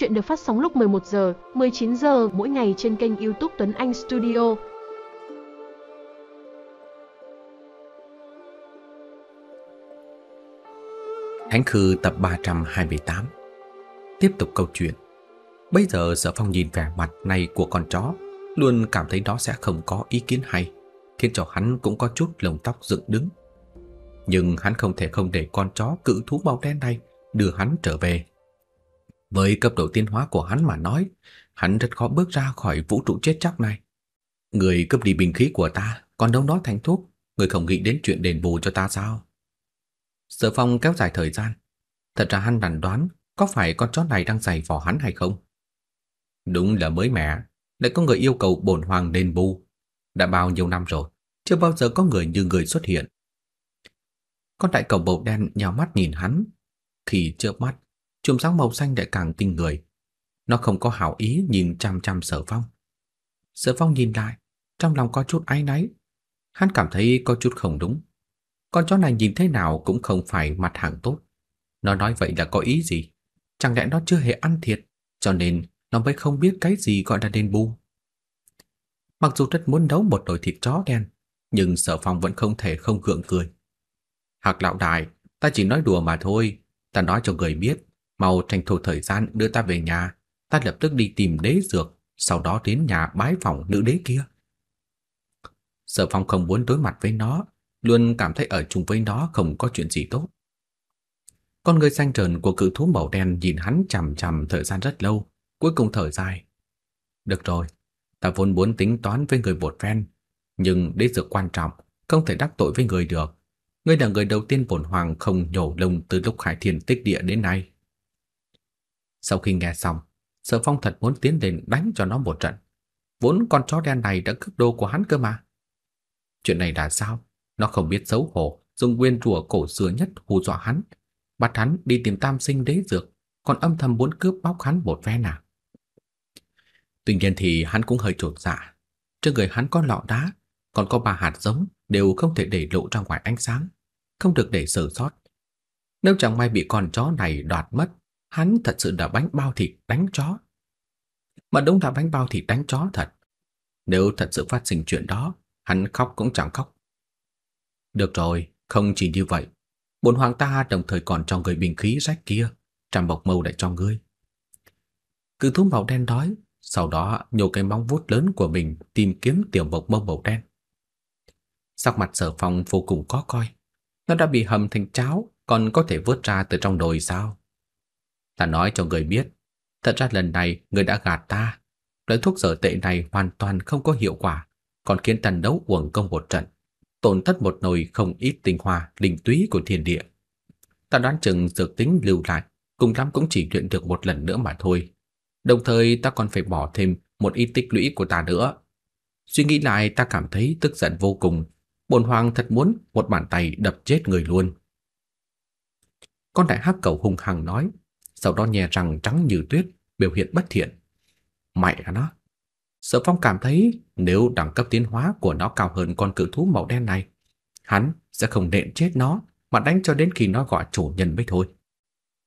Chuyện được phát sóng lúc 11 giờ, 19 giờ mỗi ngày trên kênh YouTube Tuấn Anh Studio. Thánh Khư tập 328 Tiếp tục câu chuyện Bây giờ Sở Phong nhìn vẻ mặt này của con chó Luôn cảm thấy nó sẽ không có ý kiến hay Khiến cho hắn cũng có chút lồng tóc dựng đứng Nhưng hắn không thể không để con chó cự thú màu đen này Đưa hắn trở về với cấp độ tiến hóa của hắn mà nói, hắn rất khó bước ra khỏi vũ trụ chết chóc này. Người cấp đi bình khí của ta, còn đâu đó thành thuốc, người không nghĩ đến chuyện đền bù cho ta sao? Sở Phong kéo dài thời gian. Thật ra hắn đành đoán có phải con chó này đang giày vò hắn hay không? Đúng là mới mẻ, lại có người yêu cầu bổn hoàng đền bù. Đã bao nhiêu năm rồi, chưa bao giờ có người như người xuất hiện. Con đại cầu bầu đen nhào mắt nhìn hắn. thì chớp mắt, chùm sáng màu xanh lại càng kinh người. Nó không có hảo ý nhìn chằm chằm Sở Phong. Sở Phong nhìn lại, trong lòng có chút áy náy. Hắn cảm thấy có chút không đúng. Con chó này nhìn thế nào cũng không phải mặt hàng tốt. Nó nói vậy là có ý gì? Chẳng lẽ nó chưa hề ăn thịt, cho nên nó mới không biết cái gì gọi là đền bù. Mặc dù rất muốn nấu một đồi thịt chó đen, nhưng Sở Phong vẫn không thể không gượng cười. Hạc lão đại, ta chỉ nói đùa mà thôi, ta nói cho người biết, mau tranh thủ thời gian đưa ta về nhà, ta lập tức đi tìm đế dược, sau đó đến nhà bái phòng nữ đế kia. Sở Phong không muốn đối mặt với nó, luôn cảm thấy ở chung với nó không có chuyện gì tốt. Con người xanh trần của cự thú màu đen nhìn hắn chằm chằm thời gian rất lâu, cuối cùng thở dài. Được rồi, ta vốn muốn tính toán với người bột ven, nhưng đế dược quan trọng, không thể đắc tội với người được. Ngươi là người đầu tiên bổn hoàng không nhổ lông từ lúc Hải Thiên tích địa đến nay. Sau khi nghe xong, Sở Phong thật muốn tiến lên đánh cho nó một trận. Vốn con chó đen này đã cướp đồ của hắn cơ mà. Chuyện này là sao? Nó không biết xấu hổ, dùng nguyên rủa cổ xưa nhất hù dọa hắn, bắt hắn đi tìm tam sinh đế dược, còn âm thầm muốn cướp bóc hắn một phen à. Tuy nhiên thì hắn cũng hơi trột dạ. Trên người hắn có lọ đá, còn có ba hạt giống đều không thể để lộ ra ngoài ánh sáng, không được để sờ sót. Nếu chẳng may bị con chó này đoạt mất hắn thật sự là bánh bao thịt đánh chó. Mà đúng là bánh bao thịt đánh chó thật. Nếu thật sự phát sinh chuyện đó, hắn khóc cũng chẳng khóc. Được rồi, không chỉ như vậy. Bốn hoàng ta đồng thời còn cho người bình khí rách kia, trăm bọc mâu để cho ngươi. Cự thú màu đen đói, sau đó nhổ cái móng vuốt lớn của mình tìm kiếm tiểu bọc mâu màu đen. Sắc mặt sở phòng vô cùng có coi. Nó đã bị hầm thành cháo, còn có thể vớt ra từ trong đồi sao? Ta nói cho người biết, thật ra lần này người đã gạt ta. Loại thuốc dở tệ này hoàn toàn không có hiệu quả, còn khiến tần đấu uổng công một trận, tổn thất một nồi không ít tinh hoa, linh túy của thiên địa. Ta đoán chừng dược tính lưu lại, cùng lắm cũng chỉ luyện được một lần nữa mà thôi. Đồng thời ta còn phải bỏ thêm một ít tích lũy của ta nữa. Suy nghĩ lại ta cảm thấy tức giận vô cùng, bồn hoàng thật muốn một bàn tay đập chết người luôn. Con đại hắc cầu hung hăng nói, sau đó nhè răng trắng như tuyết, biểu hiện bất thiện. Mẹ nó! Sở Phong cảm thấy nếu đẳng cấp tiến hóa của nó cao hơn con cự thú màu đen này, hắn sẽ không nện chết nó mà đánh cho đến khi nó gọi chủ nhân mới thôi.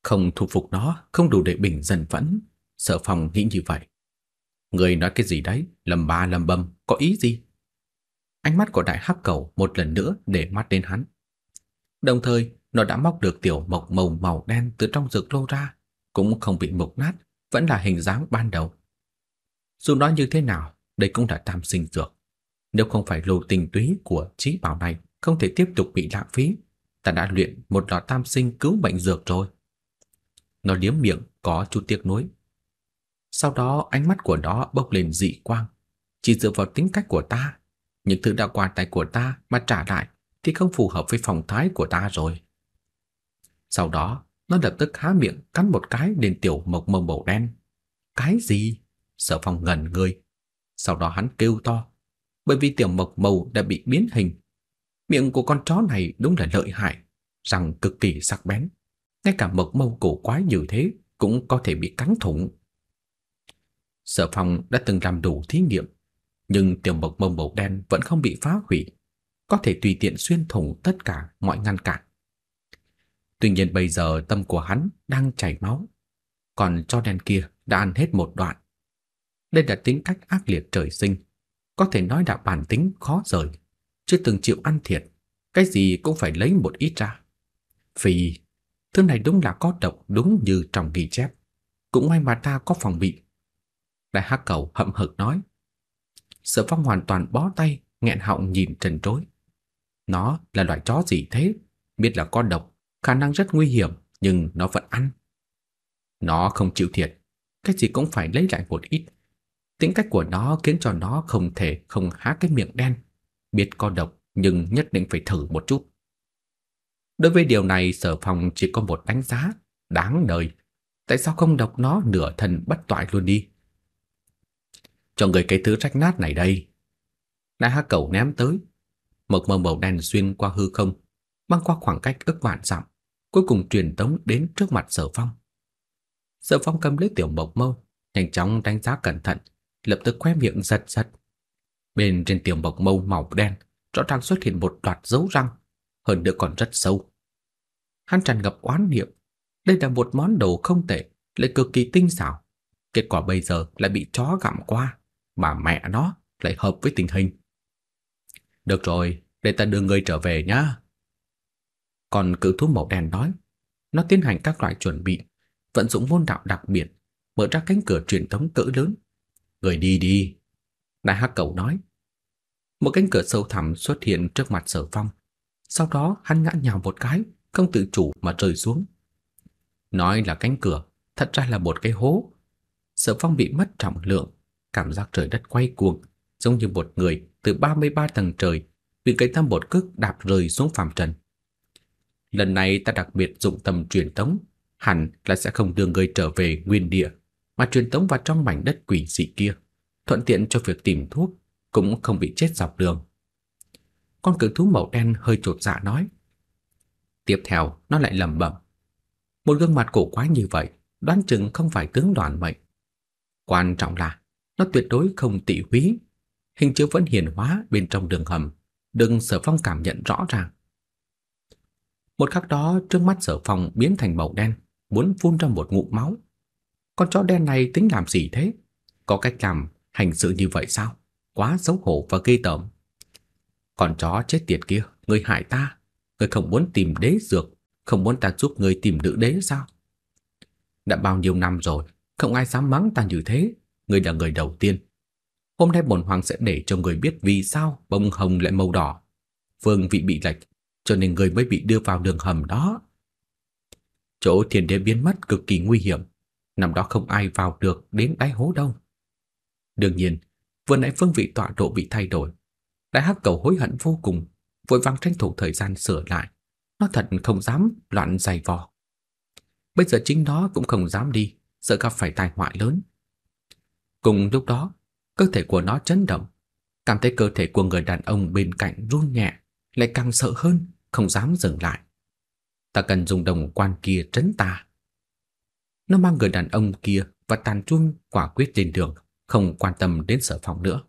Không thu phục nó không đủ để bình dân phẫn, Sở Phong nghĩ như vậy. Người nói cái gì đấy, lầm ba lầm bầm, có ý gì? Ánh mắt của đại hắc cầu một lần nữa để mắt đến hắn. Đồng thời, nó đã móc được tiểu mộc màu màu đen từ trong dược lô ra, cũng không bị mục nát, vẫn là hình dáng ban đầu. Dù nói như thế nào, đây cũng là tam sinh dược. Nếu không phải lô tình túy của trí bảo này không thể tiếp tục bị lãng phí, ta đã luyện một lò tam sinh cứu bệnh dược rồi. Nó liếm miệng có chút tiếc nuối. Sau đó ánh mắt của nó bốc lên dị quang. Chỉ dựa vào tính cách của ta, những thứ đã qua tay của ta mà trả lại thì không phù hợp với phong thái của ta rồi. Sau đó, nó lập tức há miệng cắn một cái lên tiểu mộc mông màu đen. Cái gì? Sở phong ngẩn người. Sau đó hắn kêu to. Bởi vì tiểu mộc màu đã bị biến hình. Miệng của con chó này đúng là lợi hại. Rằng cực kỳ sắc bén. Ngay cả mộc mâu cổ quái như thế cũng có thể bị cắn thủng. Sở phong đã từng làm đủ thí nghiệm. Nhưng tiểu mộc mông màu đen vẫn không bị phá hủy. Có thể tùy tiện xuyên thủng tất cả mọi ngăn cản. Tuy nhiên bây giờ tâm của hắn đang chảy máu, còn cho đèn kia đã ăn hết một đoạn. Đây là tính cách ác liệt trời sinh, có thể nói đã bản tính khó rời, chưa từng chịu ăn thiệt, cái gì cũng phải lấy một ít ra. Vì thứ này đúng là có độc đúng như trong ghi chép, cũng may mà ta có phòng bị. Đại hắc cầu hậm hực nói. Sở Phong hoàn toàn bó tay, nghẹn họng nhìn trần trối. Nó là loại chó gì thế, biết là có độc khả năng rất nguy hiểm nhưng nó vẫn ăn. Nó không chịu thiệt, cái gì cũng phải lấy lại một ít. Tính cách của nó khiến cho nó không thể không há cái miệng đen, biết có độc nhưng nhất định phải thử một chút. Đối với điều này Sở Phong chỉ có một đánh giá đáng đời. Tại sao không độc nó nửa thân bất toại luôn đi? Cho người cái thứ rách nát này đây. Đại hắc cẩu ném tới. Mực mờ màu đen xuyên qua hư không, băng qua khoảng cách ước vạn dặm, cuối cùng truyền tống đến trước mặt Sở Phong. Sở Phong cầm lấy tiểu mộc mâu, nhanh chóng đánh giá cẩn thận, lập tức khóe miệng giật giật. Bên trên tiểu mộc mâu màu đen rõ ràng xuất hiện một loạt dấu răng, hơn nữa còn rất sâu. Hắn tràn ngập oán niệm, đây là một món đồ không tệ, lại cực kỳ tinh xảo, kết quả bây giờ lại bị chó gặm qua, mà mẹ nó lại hợp với tình hình. Được rồi, để ta đưa ngươi trở về nhá. Còn cự thú màu đen nói, nó tiến hành các loại chuẩn bị, vận dụng môn đạo đặc biệt, mở ra cánh cửa truyền thống cỡ lớn. Người đi đi, đại hắc cầu nói. Một cánh cửa sâu thẳm xuất hiện trước mặt sở phong. Sau đó hắn ngã nhào một cái, không tự chủ mà rơi xuống. Nói là cánh cửa, thật ra là một cái hố. Sở phong bị mất trọng lượng, cảm giác trời đất quay cuồng, giống như một người từ 33 tầng trời bị cái tam bột cước đạp rơi xuống phàm trần lần này ta đặc biệt dụng tâm truyền tống, hẳn là sẽ không đưa người trở về nguyên địa, mà truyền tống vào trong mảnh đất quỷ dị kia, thuận tiện cho việc tìm thuốc, cũng không bị chết dọc đường. Con cự thú màu đen hơi chột dạ nói. Tiếp theo, nó lại lẩm bẩm. Một gương mặt cổ quái như vậy, đoán chừng không phải tướng đoàn mệnh. Quan trọng là, nó tuyệt đối không tị húy. Hình chiếu vẫn hiền hóa bên trong đường hầm, đừng sợ phong cảm nhận rõ ràng một khắc đó, trước mắt Sở Phong biến thành màu đen, muốn phun ra một ngụm máu. Con chó đen này tính làm gì thế? Có cách làm hành sự như vậy sao? Quá xấu hổ và ghê tởm. Con chó chết tiệt kia, người hại ta, người không muốn tìm đế dược, không muốn ta giúp người tìm nữ đế sao? Đã bao nhiêu năm rồi, không ai dám mắng ta như thế, người là người đầu tiên. Hôm nay bổn hoàng sẽ để cho người biết vì sao bông hồng lại màu đỏ. Vương vị bị lệch, cho nên người mới bị đưa vào đường hầm đó. Chỗ thiên đế biến mất cực kỳ nguy hiểm, nằm đó không ai vào được đến đáy hố đâu. Đương nhiên, vừa nãy phương vị tọa độ bị thay đổi. Đại hắc cầu hối hận vô cùng, vội vàng tranh thủ thời gian sửa lại. Nó thật không dám loạn giày vò. Bây giờ chính nó cũng không dám đi, sợ gặp phải tai họa lớn. Cùng lúc đó, cơ thể của nó chấn động, cảm thấy cơ thể của người đàn ông bên cạnh run nhẹ, lại càng sợ hơn không dám dừng lại. Ta cần dùng đồng quan kia trấn ta. Nó mang người đàn ông kia và tàn chuông quả quyết trên đường, không quan tâm đến sở phòng nữa.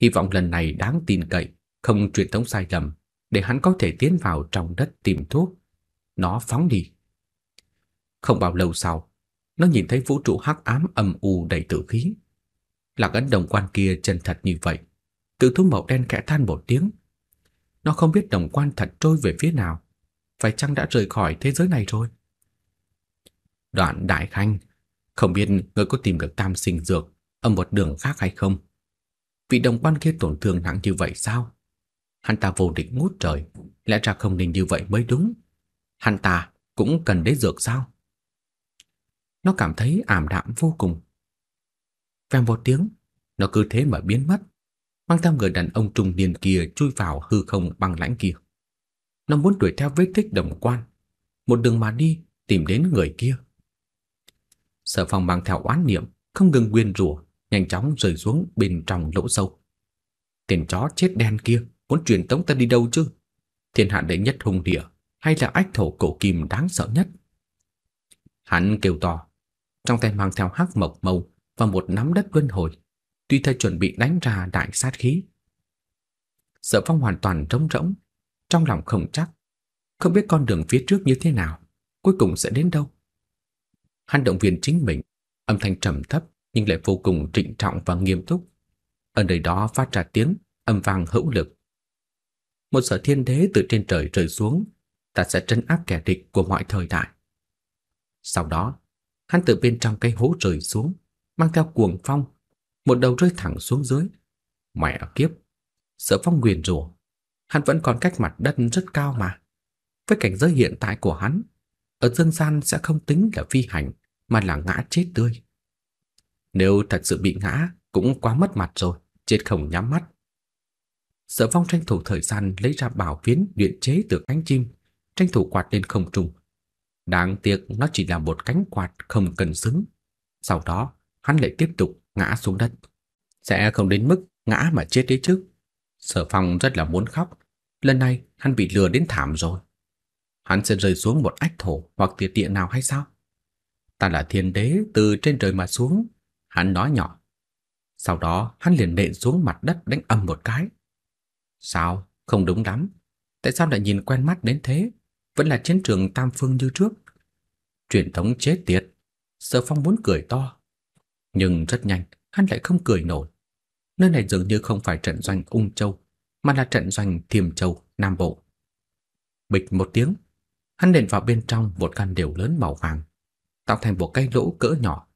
Hy vọng lần này đáng tin cậy, không truyền thống sai lầm, để hắn có thể tiến vào trong đất tìm thuốc. Nó phóng đi. Không bao lâu sau, nó nhìn thấy vũ trụ hắc ám âm u đầy tử khí. Lạc ấn đồng quan kia chân thật như vậy. Tự thú màu đen khẽ than một tiếng, nó không biết đồng quan thật trôi về phía nào. Phải chăng đã rời khỏi thế giới này rồi? Đoạn đại khanh, không biết người có tìm được tam sinh dược ở một đường khác hay không? Vị đồng quan kia tổn thương nặng như vậy sao? Hắn ta vô địch ngút trời, lẽ ra không nên như vậy mới đúng. Hắn ta cũng cần đế dược sao? Nó cảm thấy ảm đạm vô cùng. Vèm một tiếng, nó cứ thế mà biến mất mang theo người đàn ông trung niên kia chui vào hư không băng lãnh kia. Nó muốn đuổi theo vết tích đồng quan, một đường mà đi tìm đến người kia. Sở Phong mang theo oán niệm, không ngừng quyên rủa, nhanh chóng rơi xuống bên trong lỗ sâu. Tiền chó chết đen kia muốn truyền tống ta đi đâu chứ? Thiên hạ đệ nhất hung địa hay là ách thổ cổ kim đáng sợ nhất? Hắn kêu to, trong tay mang theo hắc mộc màu và một nắm đất luân hồi tuy thay chuẩn bị đánh ra đại sát khí. Sở Phong hoàn toàn trống rỗng, trong lòng không chắc, không biết con đường phía trước như thế nào, cuối cùng sẽ đến đâu. Hắn động viên chính mình, âm thanh trầm thấp nhưng lại vô cùng trịnh trọng và nghiêm túc. Ở nơi đó phát ra tiếng âm vang hữu lực. Một sở thiên đế từ trên trời rơi xuống, ta sẽ trấn áp kẻ địch của mọi thời đại. Sau đó, hắn từ bên trong cây hố rơi xuống, mang theo cuồng phong một đầu rơi thẳng xuống dưới. Mẹ kiếp, sợ phong nguyền rủa, hắn vẫn còn cách mặt đất rất cao mà. Với cảnh giới hiện tại của hắn, ở dương gian sẽ không tính là phi hành mà là ngã chết tươi. Nếu thật sự bị ngã cũng quá mất mặt rồi, chết không nhắm mắt. Sở Phong tranh thủ thời gian lấy ra bảo phiến luyện chế từ cánh chim, tranh thủ quạt lên không trung. Đáng tiếc nó chỉ là một cánh quạt không cần xứng. Sau đó, hắn lại tiếp tục ngã xuống đất. Sẽ không đến mức ngã mà chết đấy chứ. Sở Phong rất là muốn khóc, lần này hắn bị lừa đến thảm rồi. Hắn sẽ rơi xuống một ách thổ hoặc tiệt địa nào hay sao? Ta là thiên đế từ trên trời mà xuống, hắn nói nhỏ. Sau đó hắn liền nện xuống mặt đất đánh âm một cái. Sao? Không đúng lắm. Tại sao lại nhìn quen mắt đến thế? Vẫn là chiến trường tam phương như trước. Truyền thống chết tiệt. Sở Phong muốn cười to, nhưng rất nhanh, hắn lại không cười nổi. Nơi này dường như không phải trận doanh Ung Châu, mà là trận doanh Thiềm Châu, Nam Bộ. Bịch một tiếng, hắn nện vào bên trong một căn điều lớn màu vàng, tạo thành một cái lỗ cỡ nhỏ,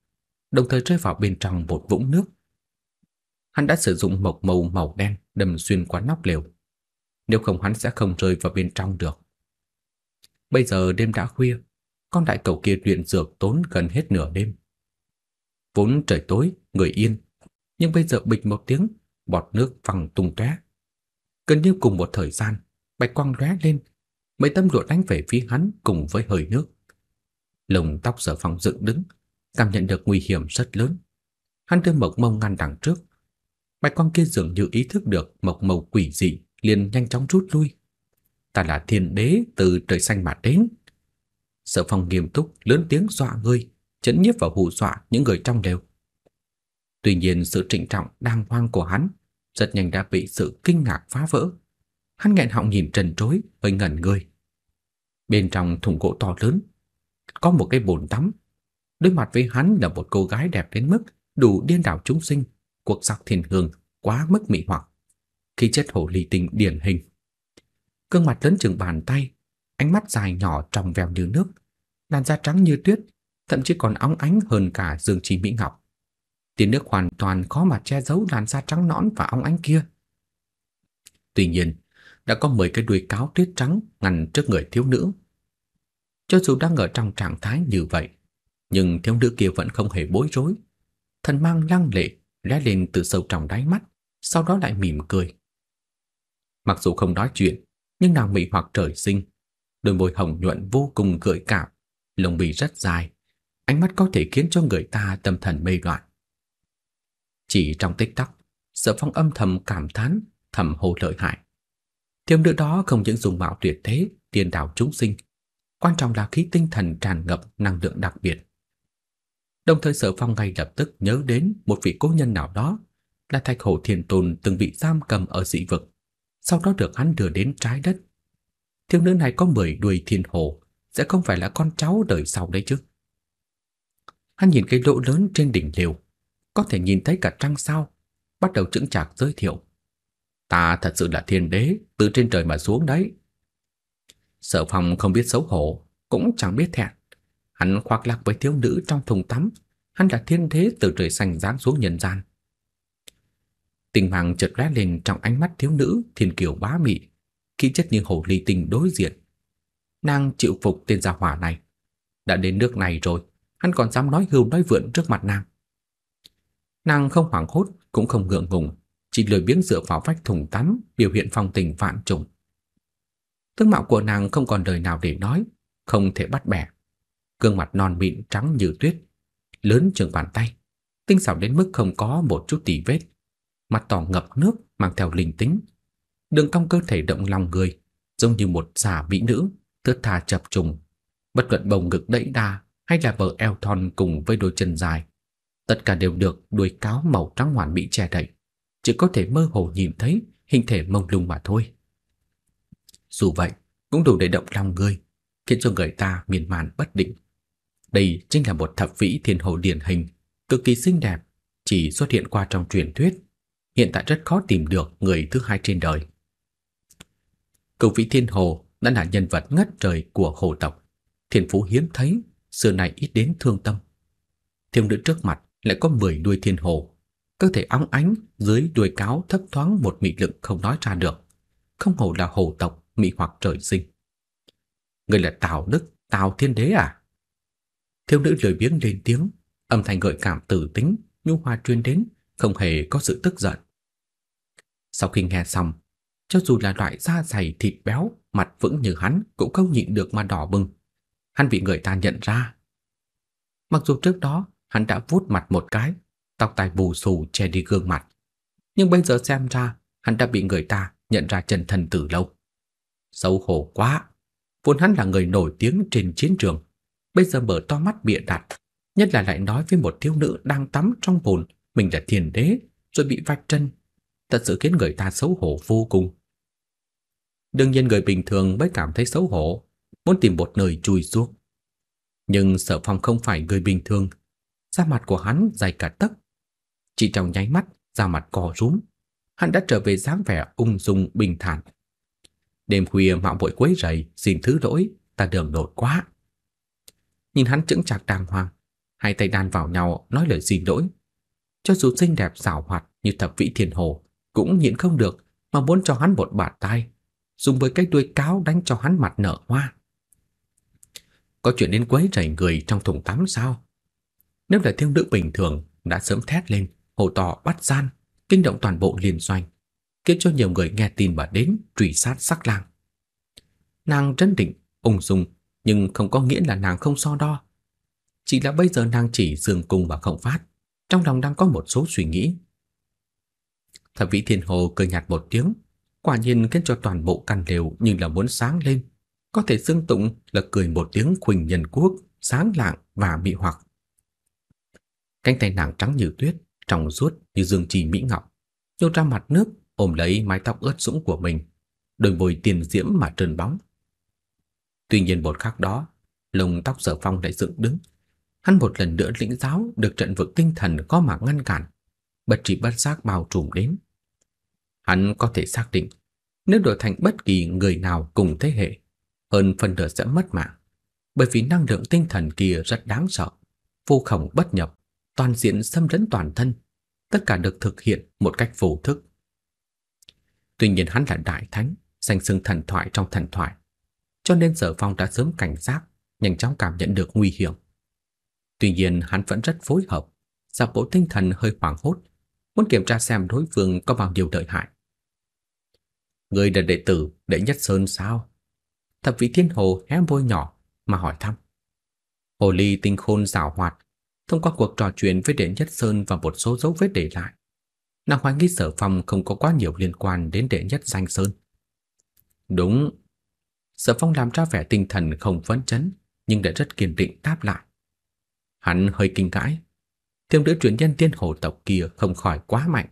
đồng thời rơi vào bên trong một vũng nước. Hắn đã sử dụng mộc màu màu đen đâm xuyên qua nóc lều. Nếu không hắn sẽ không rơi vào bên trong được. Bây giờ đêm đã khuya, con đại cầu kia luyện dược tốn gần hết nửa đêm Vốn trời tối, người yên, nhưng bây giờ bịch một tiếng, bọt nước văng tung tóe. Gần như cùng một thời gian, bạch quang lóe lên, mấy tấm lụa đánh về phía hắn cùng với hơi nước. Lồng tóc sở phòng dựng đứng, cảm nhận được nguy hiểm rất lớn. Hắn đưa Mộc Mông ngăn đằng trước. Bạch quang kia dường như ý thức được Mộc mầu quỷ dị, liền nhanh chóng rút lui. Ta là thiên đế từ trời xanh mà đến. Sở phòng nghiêm túc lớn tiếng dọa ngươi chấn nhiếp và hù dọa những người trong đều. Tuy nhiên sự trịnh trọng đang hoang của hắn rất nhanh đã bị sự kinh ngạc phá vỡ. Hắn nghẹn họng nhìn trần trối, hơi ngẩn người. Bên trong thùng gỗ to lớn, có một cái bồn tắm. Đối mặt với hắn là một cô gái đẹp đến mức đủ điên đảo chúng sinh, cuộc dọc thiền hương quá mức mị hoặc, khi chết hổ lì tinh điển hình. Cương mặt lớn chừng bàn tay, ánh mắt dài nhỏ trong veo như nước, làn da trắng như tuyết thậm chí còn óng ánh hơn cả dương trì mỹ ngọc. Tiền nước hoàn toàn khó mà che giấu làn da trắng nõn và óng ánh kia. Tuy nhiên, đã có 10 cái đuôi cáo tuyết trắng ngăn trước người thiếu nữ. Cho dù đang ở trong trạng thái như vậy, nhưng thiếu nữ kia vẫn không hề bối rối. Thần mang lăng lệ lóe lên từ sâu trong đáy mắt, sau đó lại mỉm cười. Mặc dù không nói chuyện, nhưng nàng mỹ hoặc trời sinh, đôi môi hồng nhuận vô cùng gợi cảm, lông bì rất dài, ánh mắt có thể khiến cho người ta tâm thần mê loạn. Chỉ trong tích tắc, Sở Phong âm thầm cảm thán, thầm hồ lợi hại. Thêm nữ đó không những dùng mạo tuyệt thế, tiền đạo chúng sinh, quan trọng là khí tinh thần tràn ngập năng lượng đặc biệt. Đồng thời Sở Phong ngay lập tức nhớ đến một vị cố nhân nào đó là Thạch Hổ thiền Tôn từng bị giam cầm ở dị vực, sau đó được hắn đưa đến trái đất. Thiêu nữ này có mười đuôi thiên hồ, sẽ không phải là con cháu đời sau đấy chứ? Hắn nhìn cái lỗ lớn trên đỉnh liều có thể nhìn thấy cả trăng sao, bắt đầu chững chạc giới thiệu. Ta thật sự là thiên đế, từ trên trời mà xuống đấy. Sở phòng không biết xấu hổ, cũng chẳng biết thẹn. Hắn khoác lác với thiếu nữ trong thùng tắm, hắn là thiên thế từ trời xanh giáng xuống nhân gian. Tình hoàng chợt lóe lên trong ánh mắt thiếu nữ thiên kiều bá mị, khí chất như hồ ly tình đối diện. Nàng chịu phục tên gia hỏa này, đã đến nước này rồi, hắn còn dám nói hưu nói vượn trước mặt nàng. Nàng không hoảng hốt, cũng không ngượng ngùng, chỉ lười biếng dựa vào vách thùng tắm, biểu hiện phong tình vạn trùng. Tướng mạo của nàng không còn lời nào để nói, không thể bắt bẻ. Gương mặt non mịn trắng như tuyết, lớn chừng bàn tay, tinh xảo đến mức không có một chút tì vết, mặt đỏ ngập nước mang theo linh tính. Đường cong cơ thể động lòng người, giống như một giả mỹ nữ, thướt thà chập trùng, bất luận bồng ngực đẩy đà hay là vợ eo thon cùng với đôi chân dài, tất cả đều được đuôi cáo màu trắng hoàn mỹ che đậy, chỉ có thể mơ hồ nhìn thấy hình thể mông lung mà thôi. Dù vậy, cũng đủ để động lòng người, khiến cho người ta miên man bất định. Đây chính là một thập vĩ thiên hồ điển hình, cực kỳ xinh đẹp, chỉ xuất hiện qua trong truyền thuyết, hiện tại rất khó tìm được người thứ hai trên đời. Cửu vĩ thiên hồ đã là nhân vật ngất trời của hồ tộc, thiên phú hiếm thấy xưa này ít đến thương tâm. Thiêu nữ trước mặt lại có mười đuôi thiên hồ, cơ thể óng ánh dưới đuôi cáo thấp thoáng một mị lực không nói ra được, không hổ là hồ tộc mỹ hoặc trời sinh. Người là Tào Đức, Tào Thiên Đế à? Thiêu nữ lười biếng lên tiếng, âm thanh gợi cảm tử tính, nhu hòa truyền đến, không hề có sự tức giận. Sau khi nghe xong, cho dù là loại da dày thịt béo, mặt vững như hắn cũng không nhịn được mà đỏ bừng hắn bị người ta nhận ra. Mặc dù trước đó hắn đã vuốt mặt một cái, tóc tai bù xù che đi gương mặt, nhưng bây giờ xem ra hắn đã bị người ta nhận ra chân thân từ lâu. Xấu hổ quá, vốn hắn là người nổi tiếng trên chiến trường, bây giờ mở to mắt bịa đặt, nhất là lại nói với một thiếu nữ đang tắm trong bồn mình là thiên đế rồi bị vạch chân, thật sự khiến người ta xấu hổ vô cùng. Đương nhiên người bình thường mới cảm thấy xấu hổ, muốn tìm một nơi chui xuống. Nhưng Sở Phong không phải người bình thường, da mặt của hắn dày cả tấc. Chỉ trong nháy mắt, da mặt co rúm, hắn đã trở về dáng vẻ ung dung bình thản. Đêm khuya mạo muội quấy rầy, xin thứ lỗi, ta đường đột quá. Nhìn hắn chững chạc đàng hoàng, hai tay đan vào nhau nói lời xin lỗi. Cho dù xinh đẹp xảo hoạt như thập vĩ thiên hồ, cũng nhịn không được mà muốn cho hắn một bạt tay, dùng với cái đuôi cáo đánh cho hắn mặt nở hoa. Có chuyện đến quấy rầy người trong thùng tắm sao? Nếu là thiếu nữ bình thường đã sớm thét lên, hô to bắt gian, kinh động toàn bộ liên doanh, khiến cho nhiều người nghe tin bà đến truy sát sắc lang. Nàng trấn định, ung dung, nhưng không có nghĩa là nàng không so đo. Chỉ là bây giờ nàng chỉ dường cung và không phát, trong lòng đang có một số suy nghĩ. Thập vĩ thiên hồ cười nhạt một tiếng, quả nhiên khiến cho toàn bộ căn lều như là muốn sáng lên, có thể xưng tụng là cười một tiếng khuỳnh nhân quốc, sáng lạng và mị hoặc. Cánh tay nàng trắng như tuyết, trong suốt như dương trì mỹ ngọc, nhô ra mặt nước, ôm lấy mái tóc ướt sũng của mình, đôi môi tiền diễm mà trơn bóng. Tuy nhiên một khắc đó, lồng tóc sở phong lại dựng đứng. Hắn một lần nữa lĩnh giáo được trận vực tinh thần có mà ngăn cản, bất trị bất giác bao trùm đến. Hắn có thể xác định, nếu đổi thành bất kỳ người nào cùng thế hệ, hơn phần nửa sẽ mất mạng, bởi vì năng lượng tinh thần kia rất đáng sợ, vô khổng bất nhập, toàn diện xâm lấn toàn thân, tất cả được thực hiện một cách vô thức. Tuy nhiên hắn là đại thánh, danh xưng thần thoại trong thần thoại, cho nên Sở Phong đã sớm cảnh giác, nhanh chóng cảm nhận được nguy hiểm. Tuy nhiên hắn vẫn rất phối hợp, giả bộ tinh thần hơi hoảng hốt, muốn kiểm tra xem đối phương có bao nhiêu lợi hại. Người là đệ tử đệ nhất sơn sao? Thập vị thiên hồ hé môi nhỏ mà hỏi thăm. Hồ ly tinh khôn giảo hoạt, thông qua cuộc trò chuyện với đệ nhất sơn và một số dấu vết để lại. Nàng hoài nghi sở phong không có quá nhiều liên quan đến đệ nhất danh sơn. Đúng. Sở phong làm ra vẻ tinh thần không phấn chấn, nhưng đã rất kiên định đáp lại. Hắn hơi kinh cãi. Thêm đứa truyền nhân tiên hồ tộc kia không khỏi quá mạnh,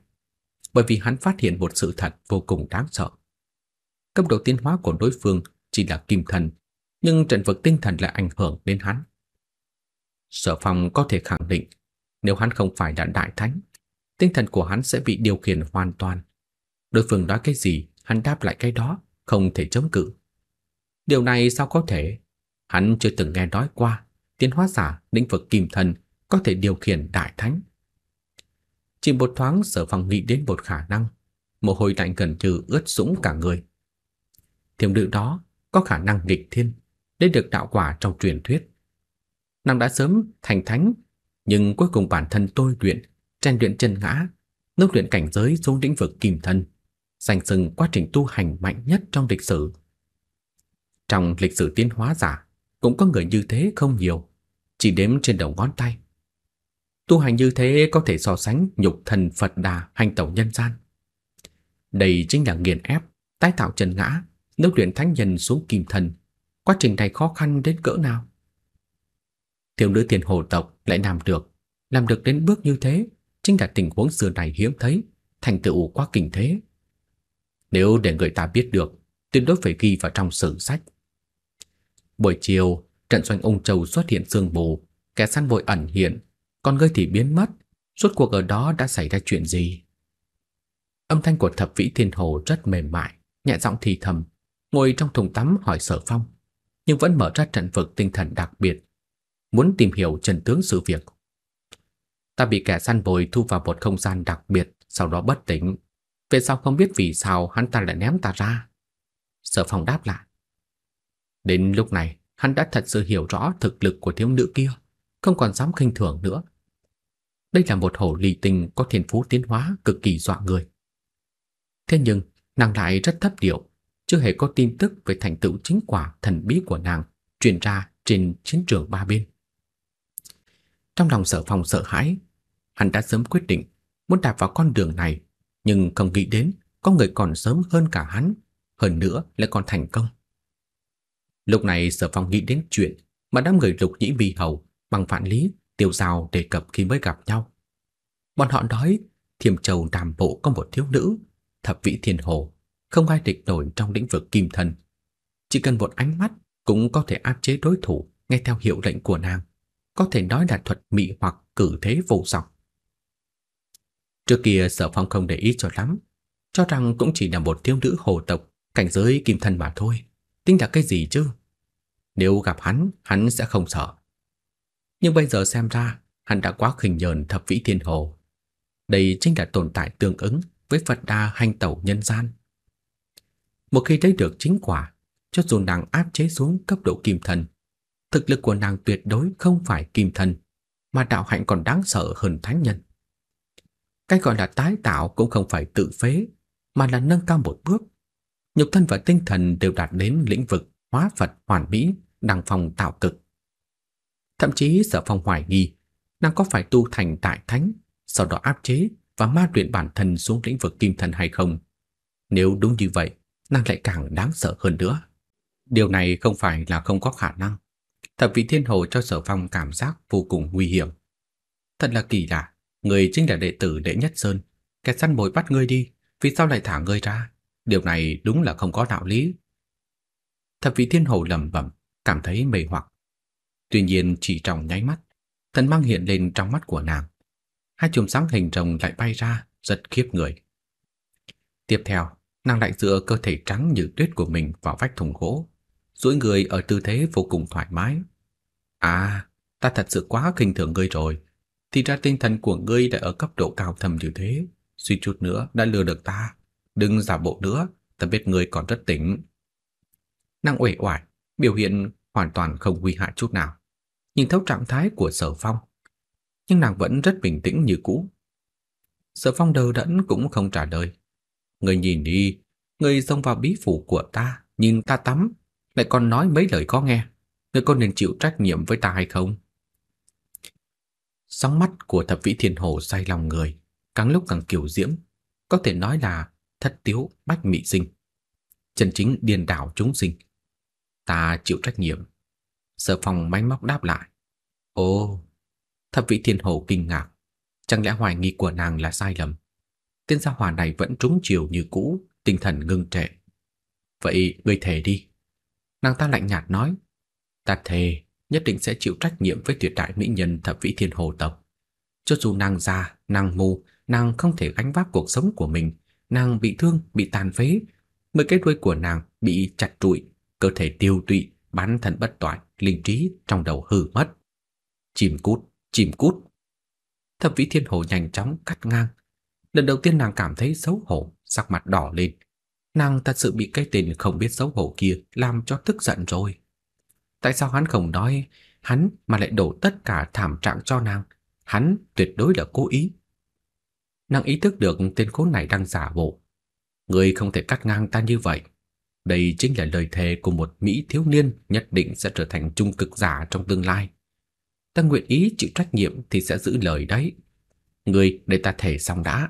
bởi vì hắn phát hiện một sự thật vô cùng đáng sợ. Cấp độ tiến hóa của đối phương chỉ là kim thần, nhưng trận vực tinh thần lại ảnh hưởng đến hắn. Sở Phong có thể khẳng định, nếu hắn không phải là đại thánh, tinh thần của hắn sẽ bị điều khiển hoàn toàn. Đối phương nói cái gì, hắn đáp lại cái đó, không thể chống cự. Điều này sao có thể? Hắn chưa từng nghe nói qua, tiến hóa giả lĩnh vực kim thần có thể điều khiển đại thánh. Chỉ một thoáng Sở Phong nghĩ đến một khả năng, mồ hôi lạnh gần như ướt sũng cả người. Thiếu nữ đó có khả năng nghịch thiên để được đạo quả trong truyền thuyết. Nàng đã sớm thành thánh, nhưng cuối cùng bản thân tôi luyện, rèn luyện chân ngã, nốc luyện cảnh giới xuống lĩnh vực kim thân, danh sừng quá trình tu hành mạnh nhất trong lịch sử. Trong lịch sử tiến hóa giả, cũng có người như thế không nhiều, chỉ đếm trên đầu ngón tay. Tu hành như thế có thể so sánh nhục thần Phật Đà hành tẩu nhân gian. Đây chính là nghiền ép, tái tạo chân ngã Nước luyện thánh nhân xuống kim thần, quá trình này khó khăn đến cỡ nào? tiểu nữ tiền hồ tộc lại làm được, làm được đến bước như thế, chính là tình huống xưa này hiếm thấy, thành tựu quá kinh thế. Nếu để người ta biết được, tuyệt đối phải ghi vào trong sử sách. Buổi chiều, trận doanh ông châu xuất hiện sương mù, kẻ săn vội ẩn hiện, con ngươi thì biến mất, suốt cuộc ở đó đã xảy ra chuyện gì? Âm thanh của thập vĩ thiên hồ rất mềm mại, nhẹ giọng thì thầm, ngồi trong thùng tắm hỏi Sở Phong, nhưng vẫn mở ra trận vực tinh thần đặc biệt, muốn tìm hiểu trần tướng sự việc. Ta bị kẻ săn bồi thu vào một không gian đặc biệt, sau đó bất tỉnh. Về sau không biết vì sao hắn ta lại ném ta ra. Sở Phong đáp lại. Đến lúc này, hắn đã thật sự hiểu rõ thực lực của thiếu nữ kia, không còn dám khinh thường nữa. Đây là một hổ lì tình có thiên phú tiến hóa cực kỳ dọa người. Thế nhưng, nàng lại rất thấp điệu, chưa hề có tin tức về thành tựu chính quả thần bí của nàng truyền ra trên chiến trường ba bên. Trong lòng sở phòng sợ hãi, hắn đã sớm quyết định muốn đạp vào con đường này, nhưng không nghĩ đến có người còn sớm hơn cả hắn, hơn nữa lại còn thành công. Lúc này sở phòng nghĩ đến chuyện mà đám người lục nhĩ vi hầu bằng phản lý tiêu giao đề cập khi mới gặp nhau. Bọn họ nói Thiểm Châu Nam Bộ có một thiếu nữ, Thập Vĩ Thiên Hồ, không ai địch nổi trong lĩnh vực kim thân. Chỉ cần một ánh mắt cũng có thể áp chế đối thủ nghe theo hiệu lệnh của nàng, có thể nói là thuật mị hoặc cử thế vô song. Trước kia Sở Phong không để ý cho lắm, cho rằng cũng chỉ là một thiếu nữ hồ tộc cảnh giới kim thân mà thôi, tính là cái gì chứ? Nếu gặp hắn, hắn sẽ không sợ. Nhưng bây giờ xem ra, hắn đã quá khinh nhờn thập vĩ thiên hồ. Đây chính là tồn tại tương ứng với Phật đa hành tẩu nhân gian một khi thấy được chính quả, cho dù nàng áp chế xuống cấp độ kim thần, thực lực của nàng tuyệt đối không phải kim thần, mà đạo hạnh còn đáng sợ hơn thánh nhân. Cái gọi là tái tạo cũng không phải tự phế, mà là nâng cao một bước. Nhục thân và tinh thần đều đạt đến lĩnh vực hóa Phật hoàn mỹ, đằng phòng tạo cực. Thậm chí Sở Phong hoài nghi, nàng có phải tu thành đại thánh, sau đó áp chế và ma luyện bản thân xuống lĩnh vực kim thần hay không. Nếu đúng như vậy, nàng lại càng đáng sợ hơn nữa. Điều này không phải là không có khả năng. Thập vị thiên hồ cho sở phong cảm giác vô cùng nguy hiểm. Thật là kỳ lạ, người chính là đệ tử đệ nhất sơn. Kẻ săn mồi bắt ngươi đi, vì sao lại thả ngươi ra? Điều này đúng là không có đạo lý. Thập vị thiên hồ lầm bẩm, cảm thấy mê hoặc. Tuy nhiên chỉ trong nháy mắt, thần mang hiện lên trong mắt của nàng. Hai chùm sáng hình rồng lại bay ra, giật khiếp người. Tiếp theo, Nàng lại dựa cơ thể trắng như tuyết của mình vào vách thùng gỗ, duỗi người ở tư thế vô cùng thoải mái. À, ta thật sự quá khinh thường ngươi rồi. Thì ra tinh thần của ngươi đã ở cấp độ cao thầm như thế, suy chút nữa đã lừa được ta. Đừng giả bộ nữa, ta biết ngươi còn rất tỉnh. Nàng uể oải, biểu hiện hoàn toàn không nguy hại chút nào. Nhìn thấu trạng thái của sở phong, nhưng nàng vẫn rất bình tĩnh như cũ. Sở phong đầu đẫn cũng không trả lời, Người nhìn đi, người xông vào bí phủ của ta, nhìn ta tắm, lại còn nói mấy lời có nghe. Người có nên chịu trách nhiệm với ta hay không? Sóng mắt của thập vĩ thiên hồ say lòng người, càng lúc càng kiểu diễm, có thể nói là thất tiếu bách mị sinh. Chân chính điền đảo chúng sinh. Ta chịu trách nhiệm. Sở phòng máy móc đáp lại. Ô, thập vĩ thiên hồ kinh ngạc. Chẳng lẽ hoài nghi của nàng là sai lầm? tên gia hỏa này vẫn trúng chiều như cũ, tinh thần ngưng trệ. "Vậy ngươi thề đi." Nàng ta lạnh nhạt nói, "Ta thề, nhất định sẽ chịu trách nhiệm với tuyệt đại mỹ nhân Thập Vĩ Thiên Hồ tộc. Cho dù nàng già, nàng mù, nàng không thể gánh vác cuộc sống của mình, nàng bị thương, bị tàn phế, mười cái đuôi của nàng bị chặt trụi, cơ thể tiêu tụy, bán thân bất toại, linh trí trong đầu hư mất." Chìm cút, chìm cút. Thập Vĩ Thiên Hồ nhanh chóng cắt ngang, Lần đầu tiên nàng cảm thấy xấu hổ, sắc mặt đỏ lên. Nàng thật sự bị cái tên không biết xấu hổ kia làm cho tức giận rồi. Tại sao hắn không nói hắn mà lại đổ tất cả thảm trạng cho nàng? Hắn tuyệt đối là cố ý. Nàng ý thức được tên khốn này đang giả bộ. Người không thể cắt ngang ta như vậy. Đây chính là lời thề của một Mỹ thiếu niên nhất định sẽ trở thành trung cực giả trong tương lai. Ta nguyện ý chịu trách nhiệm thì sẽ giữ lời đấy. Người để ta thể xong đã.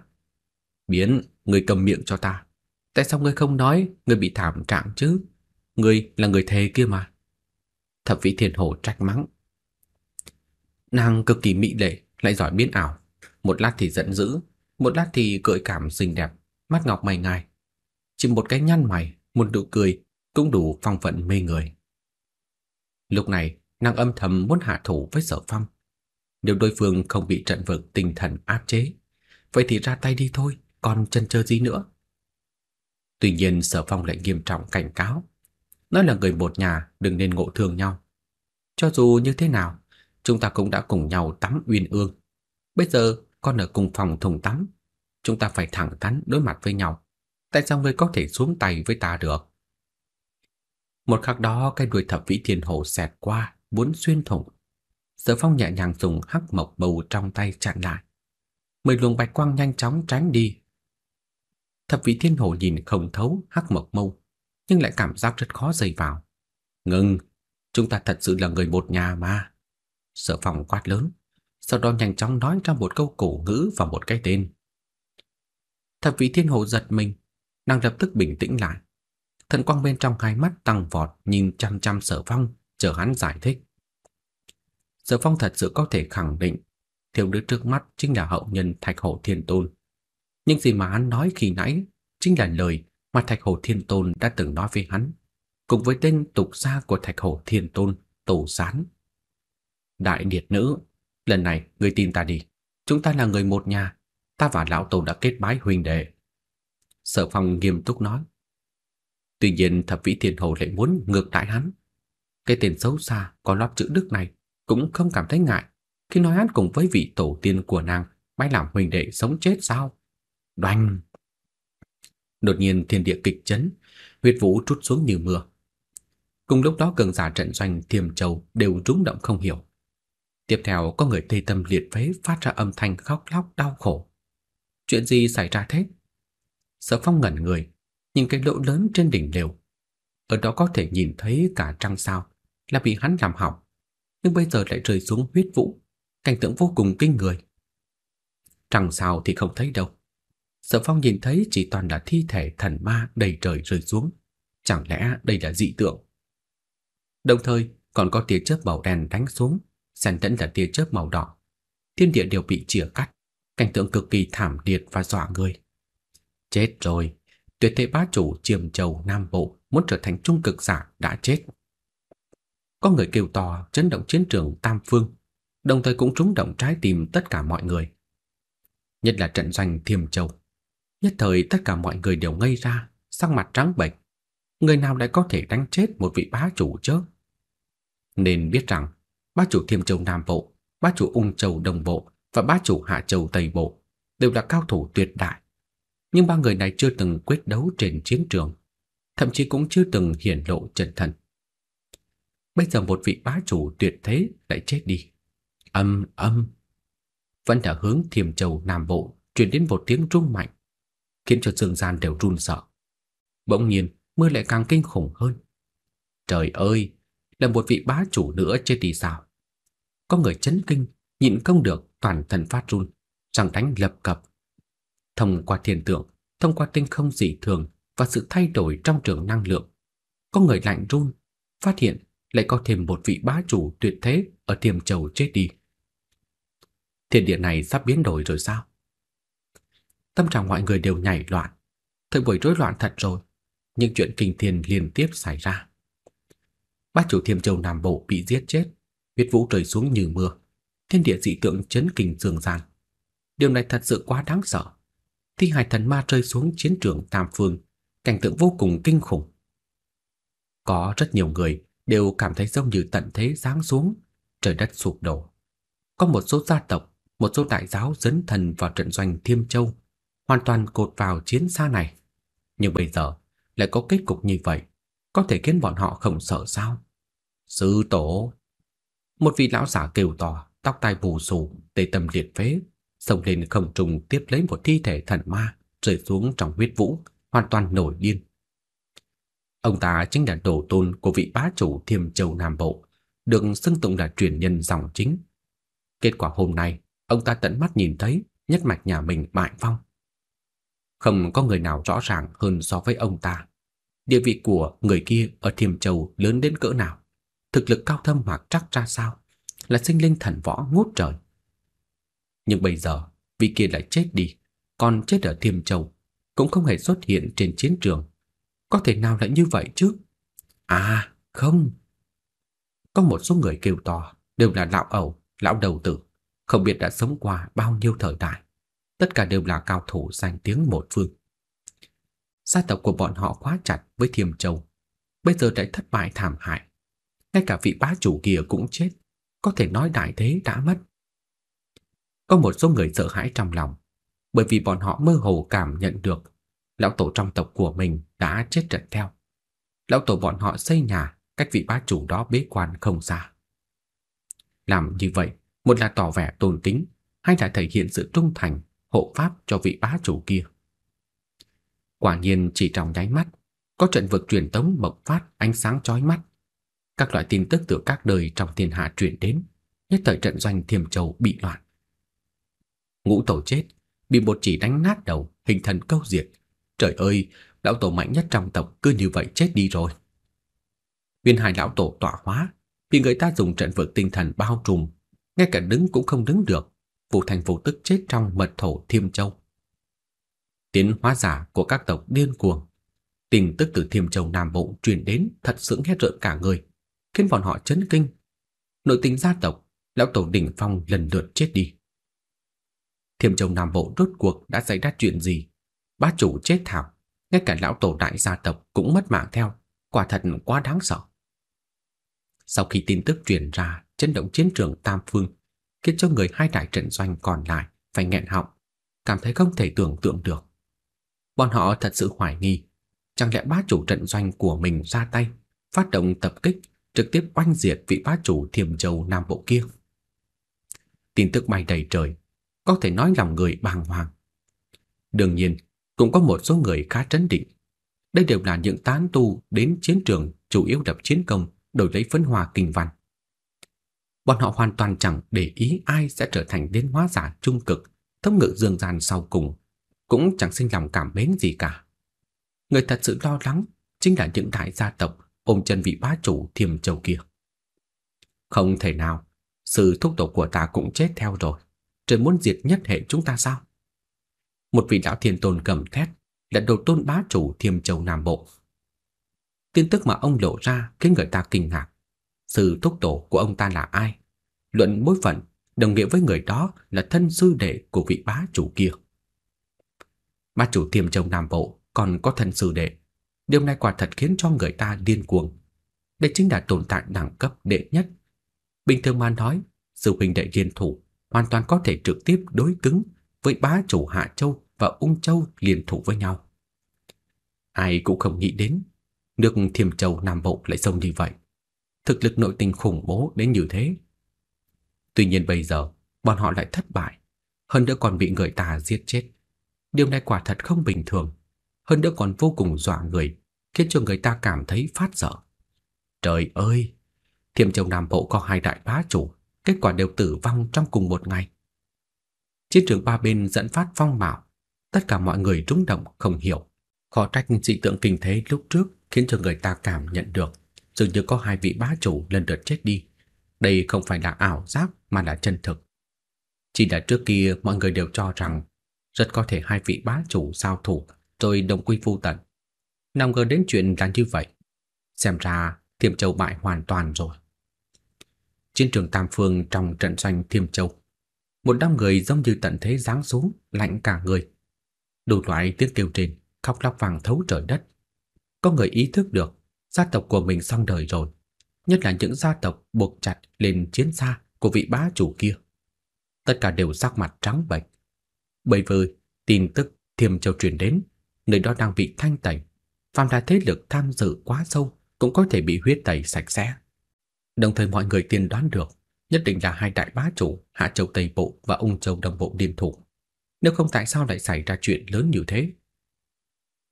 Biến, người cầm miệng cho ta. Tại sao ngươi không nói ngươi bị thảm trạng chứ? Ngươi là người thề kia mà. Thập vị thiên hồ trách mắng. Nàng cực kỳ mỹ lệ, lại giỏi biến ảo. Một lát thì giận dữ, một lát thì gợi cảm xinh đẹp, mắt ngọc mày ngài. Chỉ một cái nhăn mày, một nụ cười cũng đủ phong vận mê người. Lúc này, nàng âm thầm muốn hạ thủ với sở phong. Nếu đối phương không bị trận vực tinh thần áp chế, vậy thì ra tay đi thôi còn chần chờ gì nữa. Tuy nhiên Sở Phong lại nghiêm trọng cảnh cáo, nói là người một nhà đừng nên ngộ thương nhau. Cho dù như thế nào, chúng ta cũng đã cùng nhau tắm uyên ương. Bây giờ con ở cùng phòng thùng tắm, chúng ta phải thẳng thắn đối mặt với nhau. Tại sao ngươi có thể xuống tay với ta được? Một khắc đó cái đuôi thập vĩ thiên hồ xẹt qua, muốn xuyên thủng. Sở Phong nhẹ nhàng dùng hắc mộc bầu trong tay chặn lại. Mười luồng bạch quang nhanh chóng tránh đi Thập vị thiên hồ nhìn không thấu hắc mộc mâu, nhưng lại cảm giác rất khó dây vào. ngưng chúng ta thật sự là người một nhà mà. Sở phòng quát lớn, sau đó nhanh chóng nói ra một câu cổ ngữ và một cái tên. Thập vị thiên hồ giật mình, nàng lập tức bình tĩnh lại. Thần quang bên trong hai mắt tăng vọt nhìn chăm chăm sở phong, chờ hắn giải thích. Sở phong thật sự có thể khẳng định thiếu nữ trước mắt chính là hậu nhân Thạch Hổ Thiên Tôn nhưng gì mà hắn nói khi nãy chính là lời mà Thạch Hổ Thiên Tôn đã từng nói với hắn, cùng với tên tục gia của Thạch Hổ Thiên Tôn, Tổ sán Đại Điệt Nữ, lần này ngươi tin ta đi, chúng ta là người một nhà, ta và lão Tổ đã kết bái huynh đệ. Sở Phong nghiêm túc nói. Tuy nhiên thập vĩ thiên hồ lại muốn ngược đãi hắn. Cái tên xấu xa có lót chữ đức này cũng không cảm thấy ngại khi nói hắn cùng với vị tổ tiên của nàng bái làm huynh đệ sống chết sao? Đoanh! Đột nhiên thiên địa kịch chấn, huyết vũ trút xuống như mưa. Cùng lúc đó cường giả trận doanh Thiềm Châu đều rung động không hiểu. Tiếp theo có người tê tâm liệt phế phát ra âm thanh khóc lóc đau khổ. Chuyện gì xảy ra thế? Sở Phong ngẩn người, nhìn cái lỗ lớn trên đỉnh lều. Ở đó có thể nhìn thấy cả trăng sao là bị hắn làm hỏng, nhưng bây giờ lại rơi xuống huyết vũ, cảnh tượng vô cùng kinh người. Trăng sao thì không thấy đâu, Sở Phong nhìn thấy chỉ toàn là thi thể thần ma đầy trời rơi xuống. Chẳng lẽ đây là dị tượng? Đồng thời, còn có tia chớp màu đen đánh xuống, xen lẫn là tia chớp màu đỏ. Thiên địa đều bị chìa cắt, cảnh tượng cực kỳ thảm liệt và dọa người. Chết rồi, tuyệt thế bá chủ Chiêm Châu Nam Bộ muốn trở thành trung cực giả đã chết. Có người kêu to chấn động chiến trường Tam Phương, đồng thời cũng trúng động trái tim tất cả mọi người. Nhất là trận doanh Thiêm Châu Nhất thời tất cả mọi người đều ngây ra, sắc mặt trắng bệch. Người nào lại có thể đánh chết một vị bá chủ chứ? Nên biết rằng, bá chủ Thiêm Châu Nam Bộ, bá chủ Ung Châu Đông Bộ và bá chủ Hạ Châu Tây Bộ đều là cao thủ tuyệt đại. Nhưng ba người này chưa từng quyết đấu trên chiến trường, thậm chí cũng chưa từng hiển lộ chân thân. Bây giờ một vị bá chủ tuyệt thế lại chết đi. Âm âm. Vẫn là hướng Thiểm Châu Nam Bộ truyền đến một tiếng rung mạnh khiến cho dương gian đều run sợ. Bỗng nhiên, mưa lại càng kinh khủng hơn. Trời ơi, là một vị bá chủ nữa chết đi sao? Có người chấn kinh, nhịn không được toàn thân phát run, răng đánh lập cập. Thông qua thiên tượng, thông qua tinh không dị thường và sự thay đổi trong trường năng lượng, có người lạnh run, phát hiện lại có thêm một vị bá chủ tuyệt thế ở Tiềm Châu chết đi. Thiên địa này sắp biến đổi rồi sao? tâm trạng mọi người đều nhảy loạn. Thời buổi rối loạn thật rồi, những chuyện kinh thiên liên tiếp xảy ra. Bác chủ Thiêm Châu Nam Bộ bị giết chết, huyết vũ rơi xuống như mưa, thiên địa dị tượng chấn kinh dương gian. Điều này thật sự quá đáng sợ. Thi hài thần ma rơi xuống chiến trường Tam Phương, cảnh tượng vô cùng kinh khủng. Có rất nhiều người đều cảm thấy giống như tận thế giáng xuống, trời đất sụp đổ. Có một số gia tộc, một số đại giáo dấn thần vào trận doanh Thiêm Châu hoàn toàn cột vào chiến xa này. Nhưng bây giờ lại có kết cục như vậy, có thể khiến bọn họ không sợ sao? Sư tổ! Một vị lão giả kêu to, tóc tai bù xù, tê tâm liệt phế, xông lên không trung tiếp lấy một thi thể thần ma rơi xuống trong huyết vũ, hoàn toàn nổi điên. Ông ta chính là tổ tôn của vị bá chủ Thiềm Châu Nam Bộ, được xưng tụng là truyền nhân dòng chính. Kết quả hôm nay, ông ta tận mắt nhìn thấy nhất mạch nhà mình bại vong không có người nào rõ ràng hơn so với ông ta. Địa vị của người kia ở Thiểm Châu lớn đến cỡ nào, thực lực cao thâm hoặc chắc ra sao, là sinh linh thần võ ngút trời. Nhưng bây giờ, vị kia lại chết đi, còn chết ở Thiểm Châu, cũng không hề xuất hiện trên chiến trường. Có thể nào lại như vậy chứ? À, không. Có một số người kêu to, đều là lão ẩu, lão đầu tử, không biết đã sống qua bao nhiêu thời đại tất cả đều là cao thủ danh tiếng một phương. Gia tộc của bọn họ quá chặt với Thiềm Châu, bây giờ lại thất bại thảm hại. Ngay cả vị bá chủ kia cũng chết, có thể nói đại thế đã mất. Có một số người sợ hãi trong lòng, bởi vì bọn họ mơ hồ cảm nhận được lão tổ trong tộc của mình đã chết trận theo. Lão tổ bọn họ xây nhà cách vị bá chủ đó bế quan không xa. Làm như vậy, một là tỏ vẻ tôn kính, hai là thể hiện sự trung thành hộ pháp cho vị bá chủ kia. Quả nhiên chỉ trong nháy mắt, có trận vực truyền tống bộc phát ánh sáng chói mắt. Các loại tin tức từ các đời trong thiên hạ truyền đến, nhất thời trận doanh Thiềm Châu bị loạn. Ngũ tổ chết, bị một chỉ đánh nát đầu, hình thần câu diệt. Trời ơi, lão tổ mạnh nhất trong tộc cứ như vậy chết đi rồi. Viên hải lão tổ tỏa hóa, bị người ta dùng trận vực tinh thần bao trùm, ngay cả đứng cũng không đứng được, Vũ Thành Vũ tức chết trong mật thổ Thiêm Châu. Tiến hóa giả của các tộc điên cuồng, tin tức từ Thiêm Châu Nam Bộ truyền đến thật sự hét rợn cả người, khiến bọn họ chấn kinh. Nội tình gia tộc, lão tổ đỉnh phong lần lượt chết đi. Thiêm Châu Nam Bộ rốt cuộc đã xảy ra chuyện gì? Bá chủ chết thảm, ngay cả lão tổ đại gia tộc cũng mất mạng theo, quả thật quá đáng sợ. Sau khi tin tức truyền ra, chấn động chiến trường Tam Phương khiến cho người hai đại trận doanh còn lại phải nghẹn họng, cảm thấy không thể tưởng tượng được. Bọn họ thật sự hoài nghi, chẳng lẽ bá chủ trận doanh của mình ra tay, phát động tập kích, trực tiếp oanh diệt vị bá chủ Thiểm Châu Nam Bộ kia. Tin tức bay đầy trời, có thể nói lòng người bàng hoàng. Đương nhiên, cũng có một số người khá trấn định. Đây đều là những tán tu đến chiến trường chủ yếu tập chiến công đổi lấy phấn hoa kinh văn bọn họ hoàn toàn chẳng để ý ai sẽ trở thành đến hóa giả trung cực, thâm ngự dương gian sau cùng, cũng chẳng sinh lòng cảm mến gì cả. Người thật sự lo lắng chính là những đại gia tộc ôm chân vị bá chủ Thiềm Châu kia. Không thể nào, sự thúc tổ của ta cũng chết theo rồi, trời muốn diệt nhất hệ chúng ta sao? Một vị lão thiên tôn cầm thét, là đầu tôn bá chủ Thiềm Châu Nam Bộ. Tin tức mà ông lộ ra khiến người ta kinh ngạc sư thúc tổ của ông ta là ai. Luận bối phận, đồng nghĩa với người đó là thân sư đệ của vị bá chủ kia. Bá chủ tiềm châu Nam Bộ còn có thân sư đệ. Điều này quả thật khiến cho người ta điên cuồng. Đây chính là tồn tại đẳng cấp đệ nhất. Bình thường mà nói, sư huynh đệ liên thủ hoàn toàn có thể trực tiếp đối cứng với bá chủ Hạ Châu và Ung Châu liên thủ với nhau. Ai cũng không nghĩ đến, nước Thiểm Châu Nam Bộ lại sâu như vậy thực lực nội tình khủng bố đến như thế. Tuy nhiên bây giờ, bọn họ lại thất bại, hơn nữa còn bị người ta giết chết. Điều này quả thật không bình thường, hơn nữa còn vô cùng dọa người, khiến cho người ta cảm thấy phát sợ. Trời ơi, Thiểm Châu Nam Bộ có hai đại bá chủ, kết quả đều tử vong trong cùng một ngày. Chiến trường ba bên dẫn phát phong bạo, tất cả mọi người rung động không hiểu, khó trách dị tượng kinh thế lúc trước khiến cho người ta cảm nhận được dường như có hai vị bá chủ lần lượt chết đi. Đây không phải là ảo giác mà là chân thực. Chỉ là trước kia mọi người đều cho rằng rất có thể hai vị bá chủ giao thủ rồi đồng quy phu tận. Nào ngờ đến chuyện là như vậy. Xem ra Thiểm Châu bại hoàn toàn rồi. trên trường Tam Phương trong trận doanh Thiểm Châu. Một đám người giống như tận thế giáng xuống, lạnh cả người. Đủ loại tiếng kêu trên, khóc lóc vàng thấu trời đất. Có người ý thức được Gia tộc của mình xong đời rồi, nhất là những gia tộc buộc chặt lên chiến xa của vị bá chủ kia. Tất cả đều sắc mặt trắng bệch. Bởi vì tin tức Thiềm Châu truyền đến, nơi đó đang bị thanh tẩy, phàm là thế lực tham dự quá sâu cũng có thể bị huyết tẩy sạch sẽ. Đồng thời mọi người tiên đoán được, nhất định là hai đại bá chủ Hạ Châu Tây Bộ và Ung Châu Đông Bộ điên thủ. Nếu không tại sao lại xảy ra chuyện lớn như thế?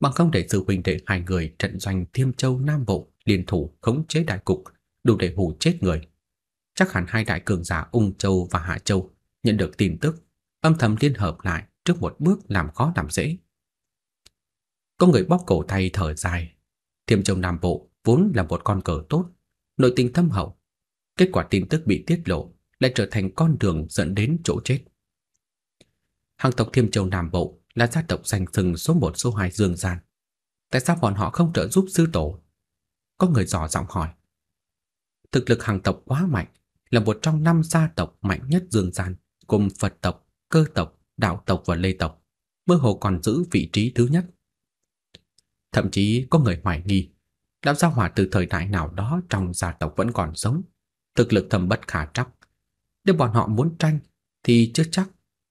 bằng không để sư huynh đệ hai người trận doanh Thiêm Châu Nam Bộ liên thủ khống chế đại cục, đủ để hù chết người. Chắc hẳn hai đại cường giả Ung Châu và Hạ Châu nhận được tin tức, âm thầm liên hợp lại trước một bước làm khó làm dễ. Có người bóp cổ tay thở dài. Thiêm Châu Nam Bộ vốn là một con cờ tốt, nội tình thâm hậu. Kết quả tin tức bị tiết lộ lại trở thành con đường dẫn đến chỗ chết. Hàng tộc Thiêm Châu Nam Bộ là gia tộc danh sừng số 1 số 2 Dương Gian. Tại sao bọn họ không trợ giúp sư tổ? Có người dò giọng hỏi. Thực lực hàng tộc quá mạnh, là một trong năm gia tộc mạnh nhất Dương Gian, cùng Phật tộc, Cơ tộc, Đạo tộc và Lê tộc, mơ hồ còn giữ vị trí thứ nhất. Thậm chí có người hoài nghi, lão gia hỏa từ thời đại nào đó trong gia tộc vẫn còn sống, thực lực thầm bất khả trắc. Nếu bọn họ muốn tranh thì chưa chắc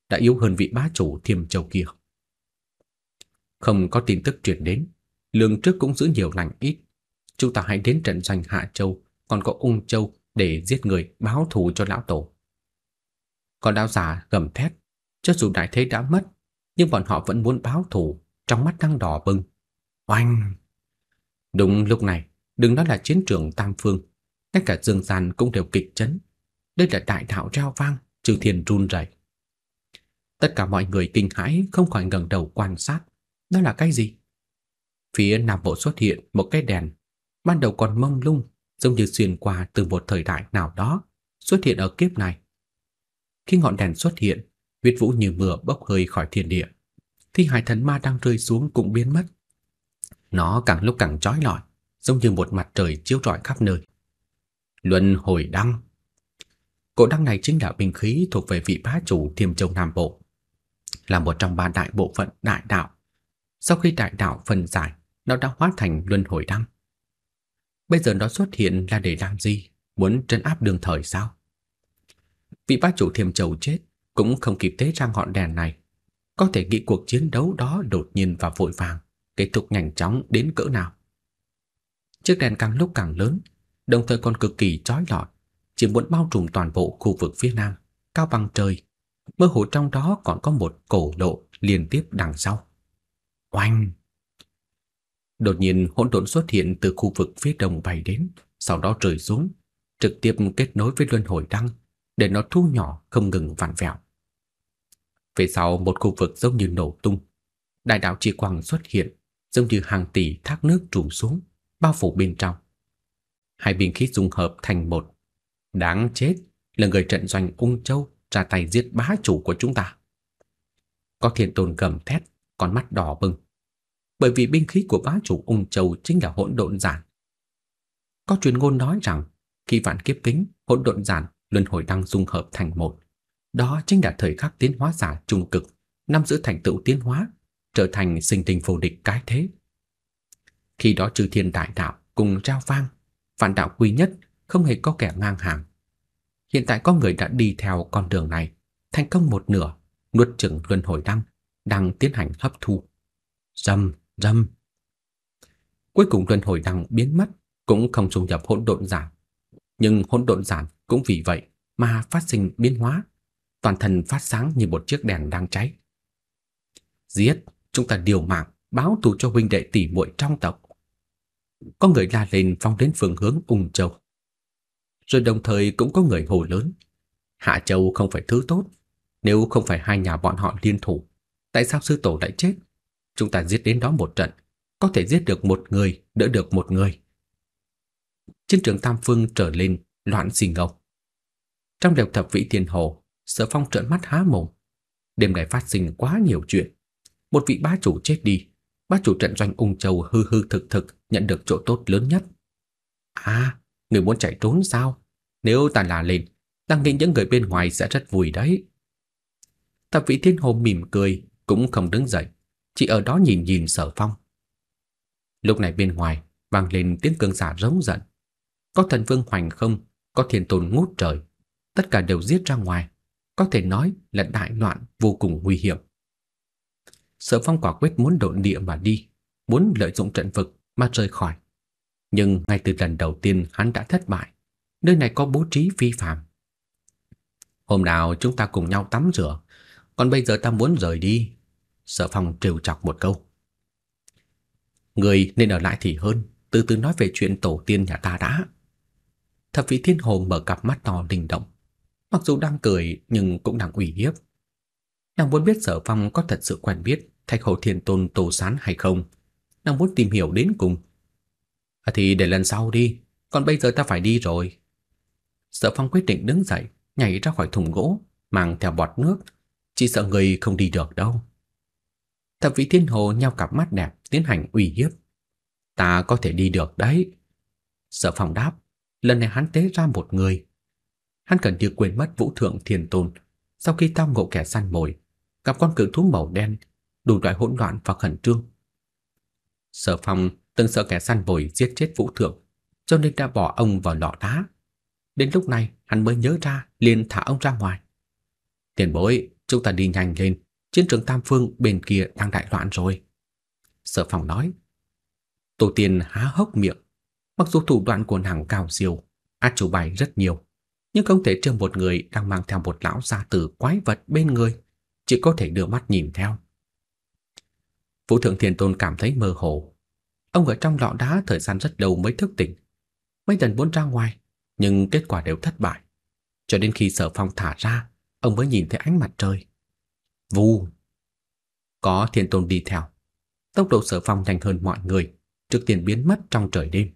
đã yếu hơn vị bá chủ Thiềm Châu kia. Không có tin tức truyền đến, lương trước cũng giữ nhiều lành ít. Chúng ta hãy đến trận doanh Hạ Châu, còn có Ung Châu để giết người báo thù cho lão tổ. Còn đạo giả gầm thét, cho dù đại thế đã mất, nhưng bọn họ vẫn muốn báo thù, trong mắt đang đỏ bừng. Oanh! Đúng lúc này, đừng đó là chiến trường tam phương, tất cả dương gian cũng đều kịch chấn. Đây là đại đạo reo vang, trừ thiền run rẩy. Tất cả mọi người kinh hãi không khỏi ngẩng đầu quan sát. Đó là cái gì? Phía Nam Bộ xuất hiện một cái đèn, ban đầu còn mông lung, giống như xuyên qua từ một thời đại nào đó, xuất hiện ở kiếp này. Khi ngọn đèn xuất hiện, huyết vũ như mưa bốc hơi khỏi thiên địa. Thì hai thần ma đang rơi xuống cũng biến mất. Nó càng lúc càng chói lọi, giống như một mặt trời chiếu rọi khắp nơi. Luân hồi đăng Cổ đăng này chính là binh khí thuộc về vị bá chủ thiêm Châu Nam Bộ, là một trong ba đại bộ phận đại đạo sau khi đại đạo phân giải, nó đã hóa thành luân hồi đăng. Bây giờ nó xuất hiện là để làm gì? Muốn trấn áp đường thời sao? Vị bá chủ thiềm châu chết cũng không kịp tế ra ngọn đèn này. Có thể nghĩ cuộc chiến đấu đó đột nhiên và vội vàng, kết thúc nhanh chóng đến cỡ nào. Chiếc đèn càng lúc càng lớn, đồng thời còn cực kỳ chói lọi, chỉ muốn bao trùm toàn bộ khu vực phía nam, cao bằng trời. Mơ hồ trong đó còn có một cổ lộ liên tiếp đằng sau. Oanh! Đột nhiên hỗn độn xuất hiện từ khu vực phía đông bay đến, sau đó rơi xuống, trực tiếp kết nối với luân hồi đăng, để nó thu nhỏ không ngừng vặn vẹo. Về sau một khu vực giống như nổ tung, đại đạo chi quang xuất hiện, giống như hàng tỷ thác nước trùm xuống, bao phủ bên trong. Hai bình khí dung hợp thành một. Đáng chết là người trận doanh Ung Châu ra tay giết bá chủ của chúng ta. Có thiên tồn gầm thét, con mắt đỏ bừng. Bởi vì binh khí của bá chủ ung châu chính là hỗn độn giản. Có truyền ngôn nói rằng khi vạn kiếp kính, hỗn độn giản luân hồi đang dung hợp thành một. Đó chính là thời khắc tiến hóa giả trung cực, nắm giữ thành tựu tiến hóa, trở thành sinh tình vô địch cái thế. Khi đó trừ thiên đại đạo cùng trao vang, vạn đạo quy nhất, không hề có kẻ ngang hàng. Hiện tại có người đã đi theo con đường này, thành công một nửa, nuốt chửng luân hồi đăng, đang tiến hành hấp thu. Rầm, rầm. Cuối cùng luân hồi đằng biến mất, cũng không dung nhập hỗn độn giản. Nhưng hỗn độn giản cũng vì vậy mà phát sinh biến hóa, toàn thân phát sáng như một chiếc đèn đang cháy. Giết, chúng ta điều mạng, báo thù cho huynh đệ tỷ muội trong tộc. Có người la lên phong đến phương hướng Ung Châu. Rồi đồng thời cũng có người hồ lớn. Hạ Châu không phải thứ tốt, nếu không phải hai nhà bọn họ liên thủ, Tại sao sư tổ lại chết? Chúng ta giết đến đó một trận, có thể giết được một người, đỡ được một người. Chiến trường Tam Phương trở lên, loạn xì ngầu. Trong đèo thập vị thiên hồ, sở phong trợn mắt há mồm. Đêm này phát sinh quá nhiều chuyện. Một vị bá chủ chết đi, bá chủ trận doanh ung châu hư hư thực thực nhận được chỗ tốt lớn nhất. À, người muốn chạy trốn sao? Nếu ta là lên, đăng nghĩ những người bên ngoài sẽ rất vui đấy. Thập vị thiên hồ mỉm cười, cũng không đứng dậy, chỉ ở đó nhìn nhìn Sở Phong. Lúc này bên ngoài vang lên tiếng cương giả rống giận. Có thần vương hoành không, có thiên tôn ngút trời, tất cả đều giết ra ngoài, có thể nói là đại loạn vô cùng nguy hiểm. Sở Phong quả quyết muốn độn địa mà đi, muốn lợi dụng trận vực mà rời khỏi. Nhưng ngay từ lần đầu tiên hắn đã thất bại, nơi này có bố trí phi phạm Hôm nào chúng ta cùng nhau tắm rửa, còn bây giờ ta muốn rời đi, Sở Phong trêu chọc một câu. Người nên ở lại thì hơn, từ từ nói về chuyện tổ tiên nhà ta đã. Thập Vĩ thiên hồ mở cặp mắt to linh động. Mặc dù đang cười nhưng cũng đang ủy hiếp. Nàng muốn biết sở phong có thật sự quen biết thạch hầu thiên tôn tổ sán hay không. Nàng muốn tìm hiểu đến cùng. À thì để lần sau đi, còn bây giờ ta phải đi rồi. Sở phong quyết định đứng dậy, nhảy ra khỏi thùng gỗ, mang theo bọt nước. Chỉ sợ người không đi được đâu. Thập vị thiên hồ nheo cặp mắt đẹp tiến hành ủy hiếp. Ta có thể đi được đấy. Sở phòng đáp, lần này hắn tế ra một người. Hắn cần được quên mất vũ thượng thiền tôn. Sau khi tao ngộ kẻ săn mồi, gặp con cự thú màu đen, đủ loại hỗn loạn và khẩn trương. Sở phòng từng sợ kẻ săn mồi giết chết vũ thượng, cho nên đã bỏ ông vào lọ đá. Đến lúc này, hắn mới nhớ ra liền thả ông ra ngoài. Tiền bối, chúng ta đi nhanh lên, chiến trường Tam Phương bên kia đang đại loạn rồi. Sở phòng nói. Tổ tiên há hốc miệng. Mặc dù thủ đoạn của nàng cao siêu, át chủ bài rất nhiều, nhưng không thể trêu một người đang mang theo một lão gia tử quái vật bên người, chỉ có thể đưa mắt nhìn theo. Vũ Thượng thiền Tôn cảm thấy mơ hồ. Ông ở trong lọ đá thời gian rất lâu mới thức tỉnh. Mấy lần muốn ra ngoài, nhưng kết quả đều thất bại. Cho đến khi sở phong thả ra, ông mới nhìn thấy ánh mặt trời. Vù! Có thiên tôn đi theo. Tốc độ sở phong nhanh hơn mọi người, trước tiên biến mất trong trời đêm.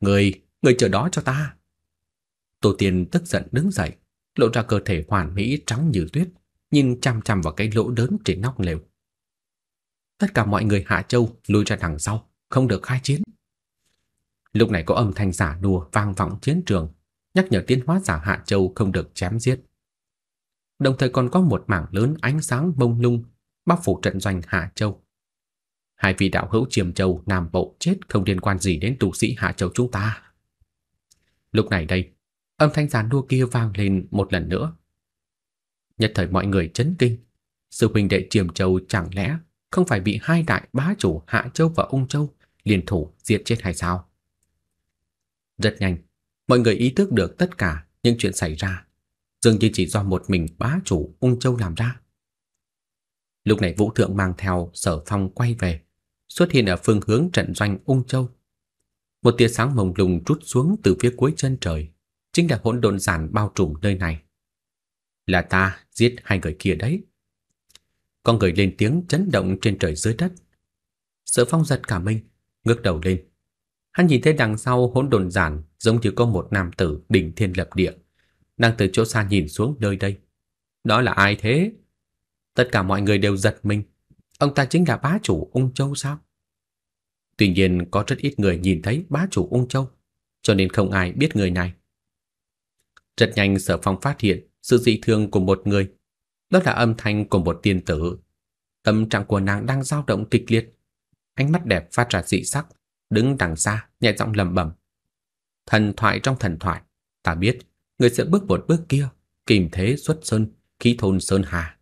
Người, người chờ đó cho ta! Tô Tiên tức giận đứng dậy, lộ ra cơ thể hoàn mỹ trắng như tuyết, nhìn chăm chăm vào cái lỗ lớn trên nóc lều. Tất cả mọi người Hạ Châu lùi ra đằng sau, không được khai chiến. Lúc này có âm thanh giả đùa vang vọng chiến trường, nhắc nhở tiến hóa giả Hạ Châu không được chém giết đồng thời còn có một mảng lớn ánh sáng bông lung bao phủ trận doanh Hạ Châu. Hai vị đạo hữu Triềm Châu Nam Bộ chết không liên quan gì đến tù sĩ Hạ Châu chúng ta. Lúc này đây, âm thanh giàn đua kia vang lên một lần nữa. Nhất thời mọi người chấn kinh, sư huynh đệ Triềm Châu chẳng lẽ không phải bị hai đại bá chủ Hạ Châu và Ung Châu liên thủ diệt chết hay sao? Rất nhanh, mọi người ý thức được tất cả những chuyện xảy ra dường như chỉ do một mình bá chủ Ung Châu làm ra. Lúc này Vũ Thượng mang theo Sở Phong quay về, xuất hiện ở phương hướng trận doanh Ung Châu. Một tia sáng mông lung trút xuống từ phía cuối chân trời, chính là hỗn độn giản bao trùm nơi này. Là ta giết hai người kia đấy. Con người lên tiếng chấn động trên trời dưới đất. Sở Phong giật cả mình, ngước đầu lên. Hắn nhìn thấy đằng sau hỗn độn giản giống như có một nam tử đỉnh thiên lập địa đang từ chỗ xa nhìn xuống nơi đây. Đó là ai thế? Tất cả mọi người đều giật mình. Ông ta chính là bá chủ Ung Châu sao? Tuy nhiên có rất ít người nhìn thấy bá chủ Ung Châu, cho nên không ai biết người này. Rất nhanh Sở Phong phát hiện sự dị thường của một người. Đó là âm thanh của một tiên tử. Tâm trạng của nàng đang dao động kịch liệt. Ánh mắt đẹp phát ra dị sắc, đứng đằng xa, nhẹ giọng lẩm bẩm. Thần thoại trong thần thoại, ta biết người sẽ bước một bước kia, kìm thế xuất sơn, khí thôn sơn hà.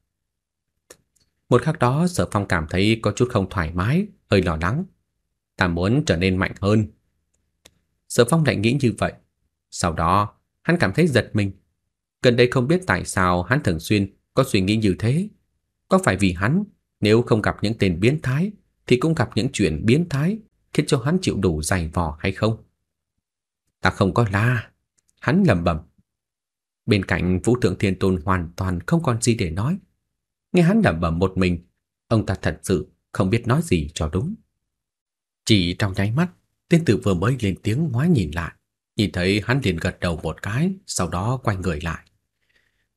Một khắc đó Sở Phong cảm thấy có chút không thoải mái, hơi lo lắng. Ta muốn trở nên mạnh hơn. Sở Phong lại nghĩ như vậy. Sau đó, hắn cảm thấy giật mình. Gần đây không biết tại sao hắn thường xuyên có suy nghĩ như thế. Có phải vì hắn, nếu không gặp những tên biến thái, thì cũng gặp những chuyện biến thái khiến cho hắn chịu đủ dày vò hay không? Ta không có la. Hắn lầm bầm. Bên cạnh Vũ Thượng Thiên Tôn hoàn toàn không còn gì để nói. Nghe hắn lẩm bẩm một mình, ông ta thật sự không biết nói gì cho đúng. Chỉ trong nháy mắt, tên tử vừa mới lên tiếng ngoái nhìn lại, nhìn thấy hắn liền gật đầu một cái, sau đó quay người lại.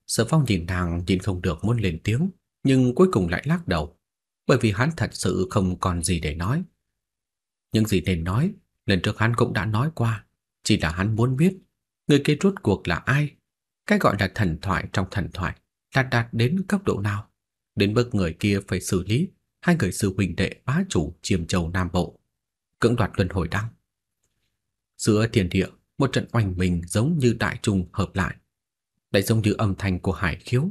Sở Phong nhìn nàng nhìn không được muốn lên tiếng, nhưng cuối cùng lại lắc đầu, bởi vì hắn thật sự không còn gì để nói. Những gì nên nói, lần trước hắn cũng đã nói qua, chỉ là hắn muốn biết người kia rốt cuộc là ai cái gọi là thần thoại trong thần thoại là đạt đến cấp độ nào? Đến bước người kia phải xử lý hai người sư huynh đệ bá chủ Chiêm Châu Nam Bộ, cưỡng đoạt luân hồi đăng. Giữa thiên địa, một trận oanh mình giống như đại trùng hợp lại, lại giống như âm thanh của hải khiếu,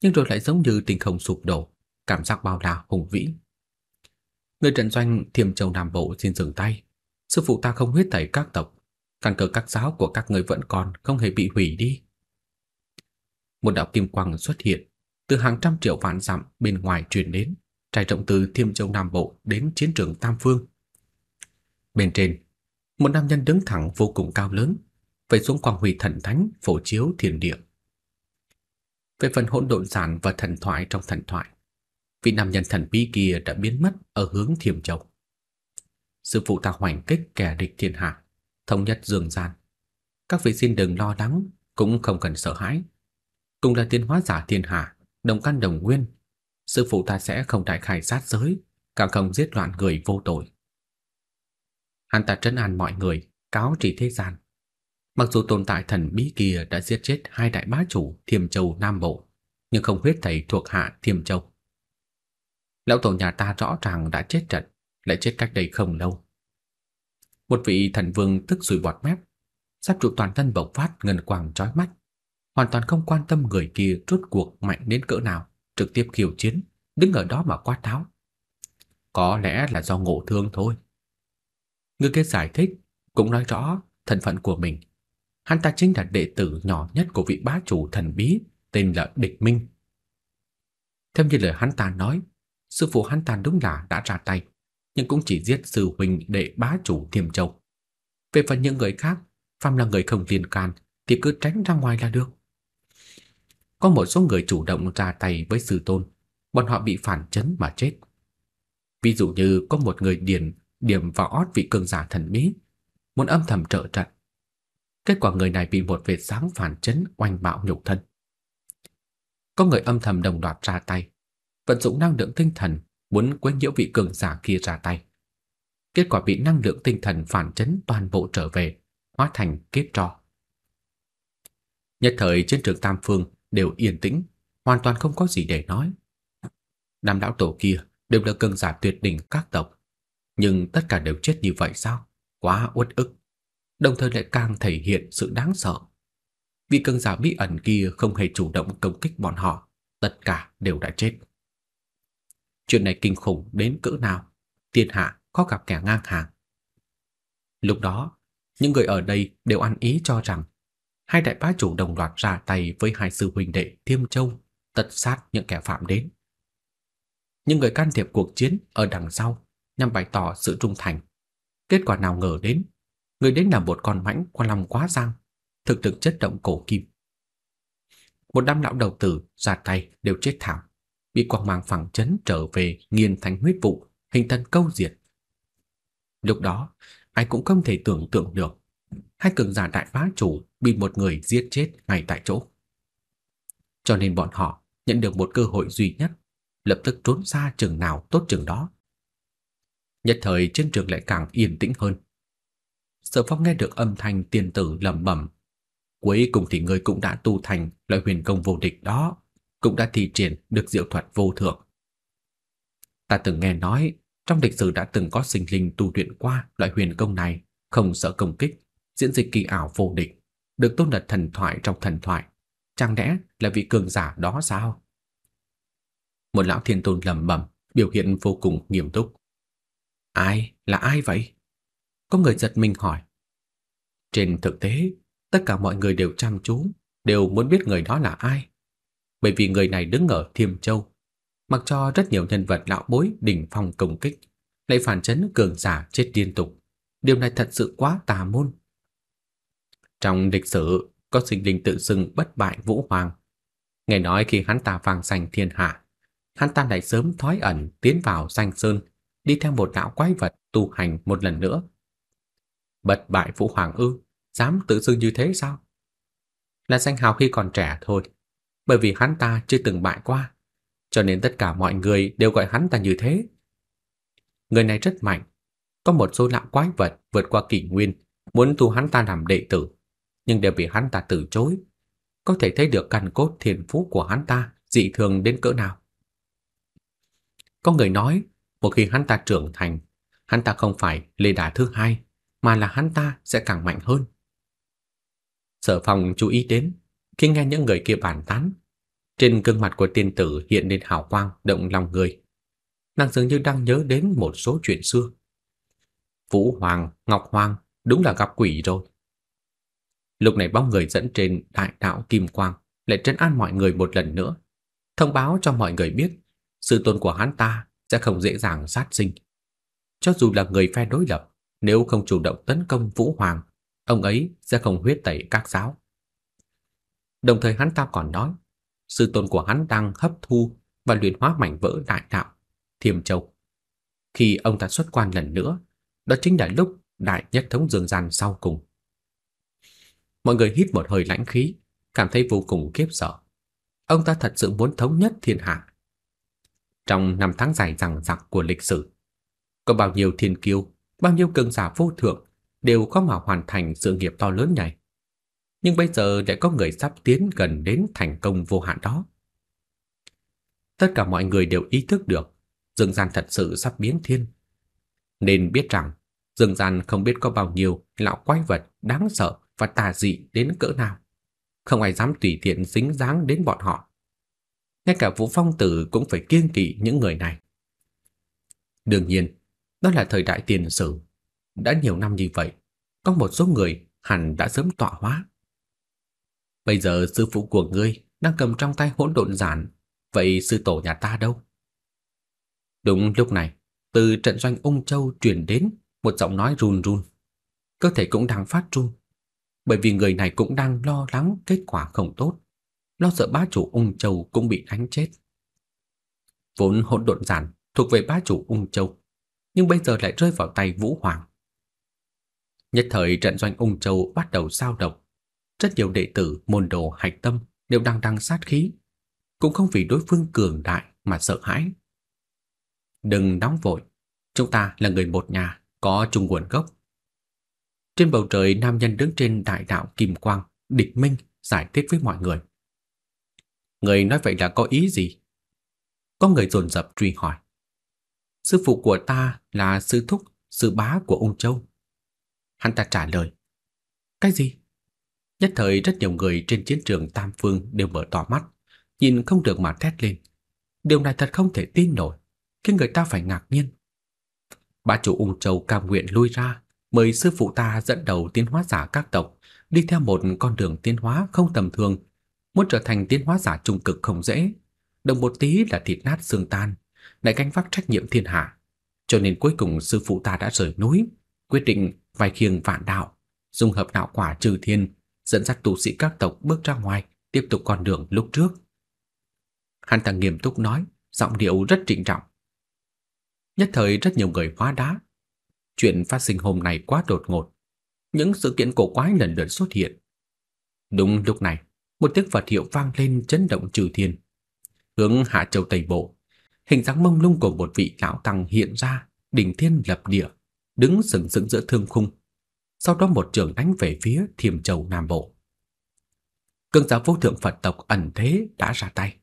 nhưng rồi lại giống như tình không sụp đổ, cảm giác bao la hùng vĩ. Người trận doanh thiềm Châu Nam Bộ xin dừng tay. Sư phụ ta không huyết tẩy các tộc, căn cơ các giáo của các người vẫn còn không hề bị hủy đi một đạo kim quang xuất hiện, từ hàng trăm triệu vạn dặm bên ngoài truyền đến, trải rộng từ Thiêm Châu Nam Bộ đến chiến trường Tam Phương. Bên trên, một nam nhân đứng thẳng vô cùng cao lớn, vẩy xuống quang huy thần thánh phổ chiếu thiên địa. Về phần hỗn độn giản và thần thoại trong thần thoại, vị nam nhân thần bí kia đã biến mất ở hướng Thiểm Châu. Sư phụ ta hoành kích kẻ địch thiên hạ, thống nhất dương gian. Các vị xin đừng lo lắng, cũng không cần sợ hãi cùng là tiến hóa giả thiên hạ, đồng căn đồng nguyên, sư phụ ta sẽ không đại khai sát giới, càng không giết loạn người vô tội. Hắn ta trấn an mọi người, cáo trì thế gian. Mặc dù tồn tại thần bí kia đã giết chết hai đại bá chủ Thiểm Châu Nam Bộ, nhưng không huyết thầy thuộc hạ Thiểm Châu. Lão tổ nhà ta rõ ràng đã chết trận, lại chết cách đây không lâu. Một vị thần vương tức sùi bọt mép, sắp trụ toàn thân bộc phát ngân quang chói mắt hoàn toàn không quan tâm người kia rốt cuộc mạnh đến cỡ nào, trực tiếp khiêu chiến, đứng ở đó mà quát tháo. Có lẽ là do ngộ thương thôi. Người kia giải thích, cũng nói rõ thân phận của mình. Hắn ta chính là đệ tử nhỏ nhất của vị bá chủ thần bí tên là Địch Minh. Theo như lời hắn ta nói, sư phụ hắn ta đúng là đã ra tay, nhưng cũng chỉ giết sư huynh đệ bá chủ Thiểm Châu. Về phần những người khác, phàm là người không liên can thì cứ tránh ra ngoài là được có một số người chủ động ra tay với sư tôn, bọn họ bị phản chấn mà chết. Ví dụ như có một người điền điểm vào ót vị cường giả thần bí, muốn âm thầm trợ trận. Kết quả người này bị một vệt sáng phản chấn oanh bạo nhục thân. Có người âm thầm đồng loạt ra tay, vận dụng năng lượng tinh thần muốn quấy nhiễu vị cường giả kia ra tay. Kết quả bị năng lượng tinh thần phản chấn toàn bộ trở về, hóa thành kiếp trò. Nhất thời trên trường Tam Phương đều yên tĩnh, hoàn toàn không có gì để nói. Năm lão tổ kia đều là cường giả tuyệt đỉnh các tộc, nhưng tất cả đều chết như vậy sao? Quá uất ức. Đồng thời lại càng thể hiện sự đáng sợ. vì cường giả bí ẩn kia không hề chủ động công kích bọn họ, tất cả đều đã chết. Chuyện này kinh khủng đến cỡ nào, thiên hạ có gặp kẻ ngang hàng. Lúc đó, những người ở đây đều ăn ý cho rằng hai đại bá chủ đồng loạt ra tay với hai sư huynh đệ Thiêm Châu, tật sát những kẻ phạm đến. Những người can thiệp cuộc chiến ở đằng sau nhằm bày tỏ sự trung thành. Kết quả nào ngờ đến, người đến là một con mãnh qua lòng quá giang, thực thực chất động cổ kim. Một đám lão đầu tử ra tay đều chết thảm, bị quang mang phẳng chấn trở về nghiền thành huyết vụ, hình thân câu diệt. Lúc đó, ai cũng không thể tưởng tượng được hai cường giả đại bá chủ bị một người giết chết ngay tại chỗ. Cho nên bọn họ nhận được một cơ hội duy nhất, lập tức trốn xa trường nào tốt trường đó. Nhất thời trên trường lại càng yên tĩnh hơn. Sở Phong nghe được âm thanh tiền tử lẩm bẩm, cuối cùng thì người cũng đã tu thành loại huyền công vô địch đó, cũng đã thi triển được diệu thuật vô thượng. Ta từng nghe nói, trong lịch sử đã từng có sinh linh tu luyện qua loại huyền công này, không sợ công kích, diễn dịch kỳ ảo vô địch được tôn là thần thoại trong thần thoại, chẳng lẽ là vị cường giả đó sao? Một lão thiên tôn lẩm bẩm, biểu hiện vô cùng nghiêm túc. Ai, là ai vậy? Có người giật mình hỏi. Trên thực tế, tất cả mọi người đều chăm chú, đều muốn biết người đó là ai. Bởi vì người này đứng ở Thiêm Châu, mặc cho rất nhiều nhân vật lão bối đỉnh phong công kích, lại phản chấn cường giả chết liên tục. Điều này thật sự quá tà môn. Trong lịch sử có sinh linh tự xưng bất bại vũ hoàng. Nghe nói khi hắn ta vang sành thiên hạ, hắn ta lại sớm thoái ẩn tiến vào danh sơn, đi theo một lão quái vật tu hành một lần nữa. Bất bại vũ hoàng ư, dám tự xưng như thế sao? Là danh hào khi còn trẻ thôi, bởi vì hắn ta chưa từng bại qua, cho nên tất cả mọi người đều gọi hắn ta như thế. Người này rất mạnh, có một số lão quái vật vượt qua kỷ nguyên muốn thu hắn ta làm đệ tử nhưng đều bị hắn ta từ chối. Có thể thấy được căn cốt thiền phú của hắn ta dị thường đến cỡ nào. Có người nói, một khi hắn ta trưởng thành, hắn ta không phải lê đà thứ hai, mà là hắn ta sẽ càng mạnh hơn. Sở phòng chú ý đến, khi nghe những người kia bàn tán, trên gương mặt của tiên tử hiện lên hào quang động lòng người. Nàng dường như đang nhớ đến một số chuyện xưa. Vũ Hoàng, Ngọc Hoàng, đúng là gặp quỷ rồi. Lúc này bóng người dẫn trên đại đạo Kim Quang lại trấn an mọi người một lần nữa, thông báo cho mọi người biết sự tồn của hắn ta sẽ không dễ dàng sát sinh. Cho dù là người phe đối lập, nếu không chủ động tấn công Vũ Hoàng, ông ấy sẽ không huyết tẩy các giáo. Đồng thời hắn ta còn nói, sự tồn của hắn đang hấp thu và luyện hóa mảnh vỡ đại đạo, thiềm châu. Khi ông ta xuất quan lần nữa, đó chính là lúc đại nhất thống dương gian sau cùng. Mọi người hít một hơi lãnh khí, cảm thấy vô cùng kiếp sợ. Ông ta thật sự muốn thống nhất thiên hạ. Trong năm tháng dài dằng dặc của lịch sử, có bao nhiêu thiên kiêu, bao nhiêu cường giả vô thượng đều có mà hoàn thành sự nghiệp to lớn này. Nhưng bây giờ lại có người sắp tiến gần đến thành công vô hạn đó. Tất cả mọi người đều ý thức được Dương gian thật sự sắp biến thiên. Nên biết rằng Dương gian không biết có bao nhiêu lão quái vật đáng sợ và tà dị đến cỡ nào. Không ai dám tùy tiện dính dáng đến bọn họ. Ngay cả Vũ Phong Tử cũng phải kiêng kỵ những người này. Đương nhiên, đó là thời đại tiền sử. Đã nhiều năm như vậy, có một số người hẳn đã sớm tọa hóa. Bây giờ sư phụ của ngươi đang cầm trong tay hỗn độn giản, vậy sư tổ nhà ta đâu? Đúng lúc này, từ trận doanh ung châu truyền đến một giọng nói run run. Cơ thể cũng đang phát run bởi vì người này cũng đang lo lắng kết quả không tốt, lo sợ bá chủ Ung Châu cũng bị đánh chết. Vốn hỗn độn giản thuộc về bá chủ Ung Châu, nhưng bây giờ lại rơi vào tay Vũ Hoàng. Nhất thời trận doanh Ung Châu bắt đầu sao động, rất nhiều đệ tử môn đồ hạch tâm đều đang đăng sát khí, cũng không vì đối phương cường đại mà sợ hãi. Đừng nóng vội, chúng ta là người một nhà, có chung nguồn gốc, trên bầu trời nam nhân đứng trên đại đạo kim quang, địch minh giải thích với mọi người. Người nói vậy là có ý gì? Có người dồn dập truy hỏi. Sư phụ của ta là sư thúc, sư bá của ông Châu. Hắn ta trả lời. Cái gì? Nhất thời rất nhiều người trên chiến trường Tam Phương đều mở to mắt, nhìn không được mà thét lên. Điều này thật không thể tin nổi, khiến người ta phải ngạc nhiên. Bà chủ ung châu cam nguyện lui ra, mời sư phụ ta dẫn đầu tiến hóa giả các tộc, đi theo một con đường tiến hóa không tầm thường, muốn trở thành tiến hóa giả trung cực không dễ, đồng một tí là thịt nát xương tan, lại gánh vác trách nhiệm thiên hạ. Cho nên cuối cùng sư phụ ta đã rời núi, quyết định vai khiêng vạn đạo, dùng hợp đạo quả trừ thiên, dẫn dắt tu sĩ các tộc bước ra ngoài, tiếp tục con đường lúc trước. Hắn ta nghiêm túc nói, giọng điệu rất trịnh trọng. Nhất thời rất nhiều người hóa đá, Chuyện phát sinh hôm nay quá đột ngột. Những sự kiện cổ quái lần lượt xuất hiện. Đúng lúc này, một tiếng vật hiệu vang lên chấn động trừ thiên. Hướng Hạ Châu Tây Bộ, hình dáng mông lung của một vị lão tăng hiện ra, đỉnh thiên lập địa, đứng sừng sững giữa thương khung. Sau đó một trường đánh về phía Thiểm Châu Nam Bộ. Cương giáo vô thượng Phật tộc ẩn thế đã ra tay.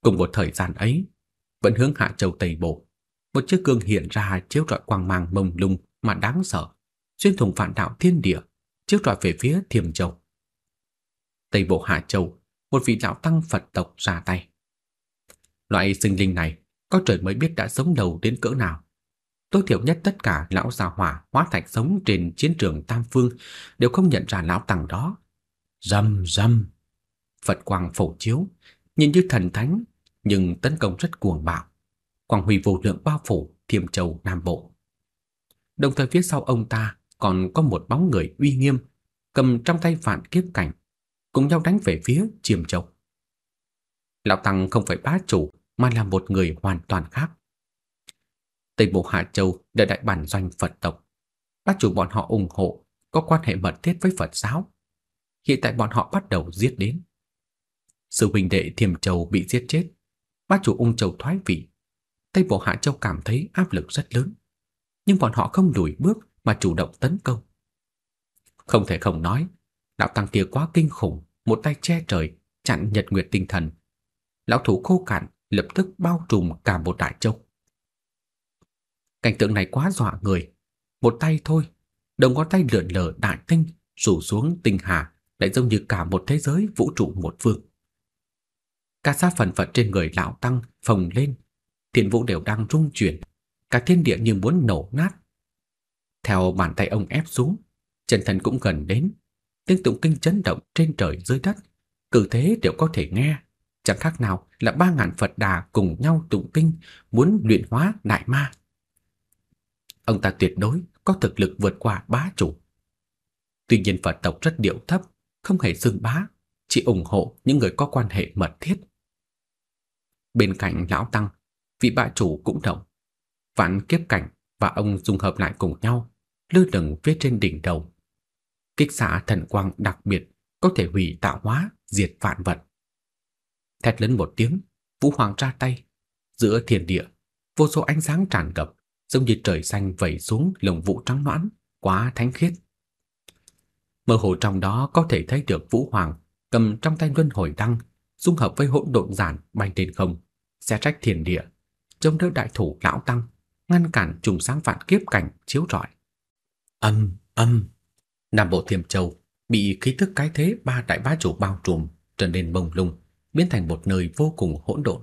Cùng một thời gian ấy, vẫn hướng Hạ Châu Tây Bộ, một chiếc gương hiện ra chiếu rọi quang mang mông lung mà đáng sợ, xuyên thủng phản đạo thiên địa, chiếu rọi về phía Thiểm Châu. Tây Bộ Hạ Châu, một vị lão tăng Phật tộc ra tay. Loại sinh linh này, có trời mới biết đã sống đầu đến cỡ nào. Tối thiểu nhất tất cả lão già hỏa hóa thành sống trên chiến trường Tam Phương đều không nhận ra lão tăng đó. Rầm rầm. Phật quang phổ chiếu, nhìn như thần thánh, nhưng tấn công rất cuồng bạo quang huy vô lượng bao phủ Thiểm Châu Nam Bộ. Đồng thời phía sau ông ta còn có một bóng người uy nghiêm, cầm trong tay vạn kiếp cảnh, cùng nhau đánh về phía Thiểm Châu. Lão Tăng không phải bá chủ mà là một người hoàn toàn khác. Tây Bộ Hạ Châu là đại bản doanh Phật tộc. Bá chủ bọn họ ủng hộ, có quan hệ mật thiết với Phật giáo. Hiện tại bọn họ bắt đầu giết đến. Sự huynh đệ Thiểm Châu bị giết chết, bá chủ Ung Châu thoái vị, Tây Bộ Hạ Châu cảm thấy áp lực rất lớn, nhưng bọn họ không lùi bước mà chủ động tấn công. Không thể không nói, đạo tăng kia quá kinh khủng, một tay che trời, chặn nhật nguyệt tinh thần. Lão thủ khô cạn lập tức bao trùm cả một đại châu. Cảnh tượng này quá dọa người, một tay thôi, đồng ngón tay lượn lờ đại tinh rủ xuống tinh hà lại giống như cả một thế giới vũ trụ một phương. Cả sa phần phật trên người lão tăng phồng lên thiên vũ đều đang rung chuyển, cả thiên địa như muốn nổ nát. Theo bàn tay ông ép xuống, chân thần cũng gần đến, tiếng tụng kinh chấn động trên trời dưới đất, cử thế đều có thể nghe, chẳng khác nào là ba ngàn Phật đà cùng nhau tụng kinh muốn luyện hóa đại ma. Ông ta tuyệt đối có thực lực vượt qua bá chủ. Tuy nhiên Phật tộc rất điệu thấp, không hề xưng bá, chỉ ủng hộ những người có quan hệ mật thiết. Bên cạnh lão tăng vị bá chủ cũng động. Vạn kiếp cảnh và ông dung hợp lại cùng nhau, lơ lửng phía trên đỉnh đầu. Kích xạ thần quang đặc biệt có thể hủy tạo hóa, diệt vạn vật. Thét lớn một tiếng, Vũ Hoàng ra tay. Giữa thiên địa, vô số ánh sáng tràn ngập, giống như trời xanh vẩy xuống lồng vũ trắng noãn, quá thánh khiết. Mơ hồ trong đó có thể thấy được Vũ Hoàng cầm trong tay luân hồi đăng, dung hợp với hỗn độn giản bay trên không, xé rách thiên địa, chống đỡ đại thủ lão tăng, ngăn cản trùng sáng phản kiếp cảnh chiếu rọi. Âm âm, Nam Bộ Thiểm Châu bị khí tức cái thế ba đại bá chủ bao trùm trở nên bông lung, biến thành một nơi vô cùng hỗn độn.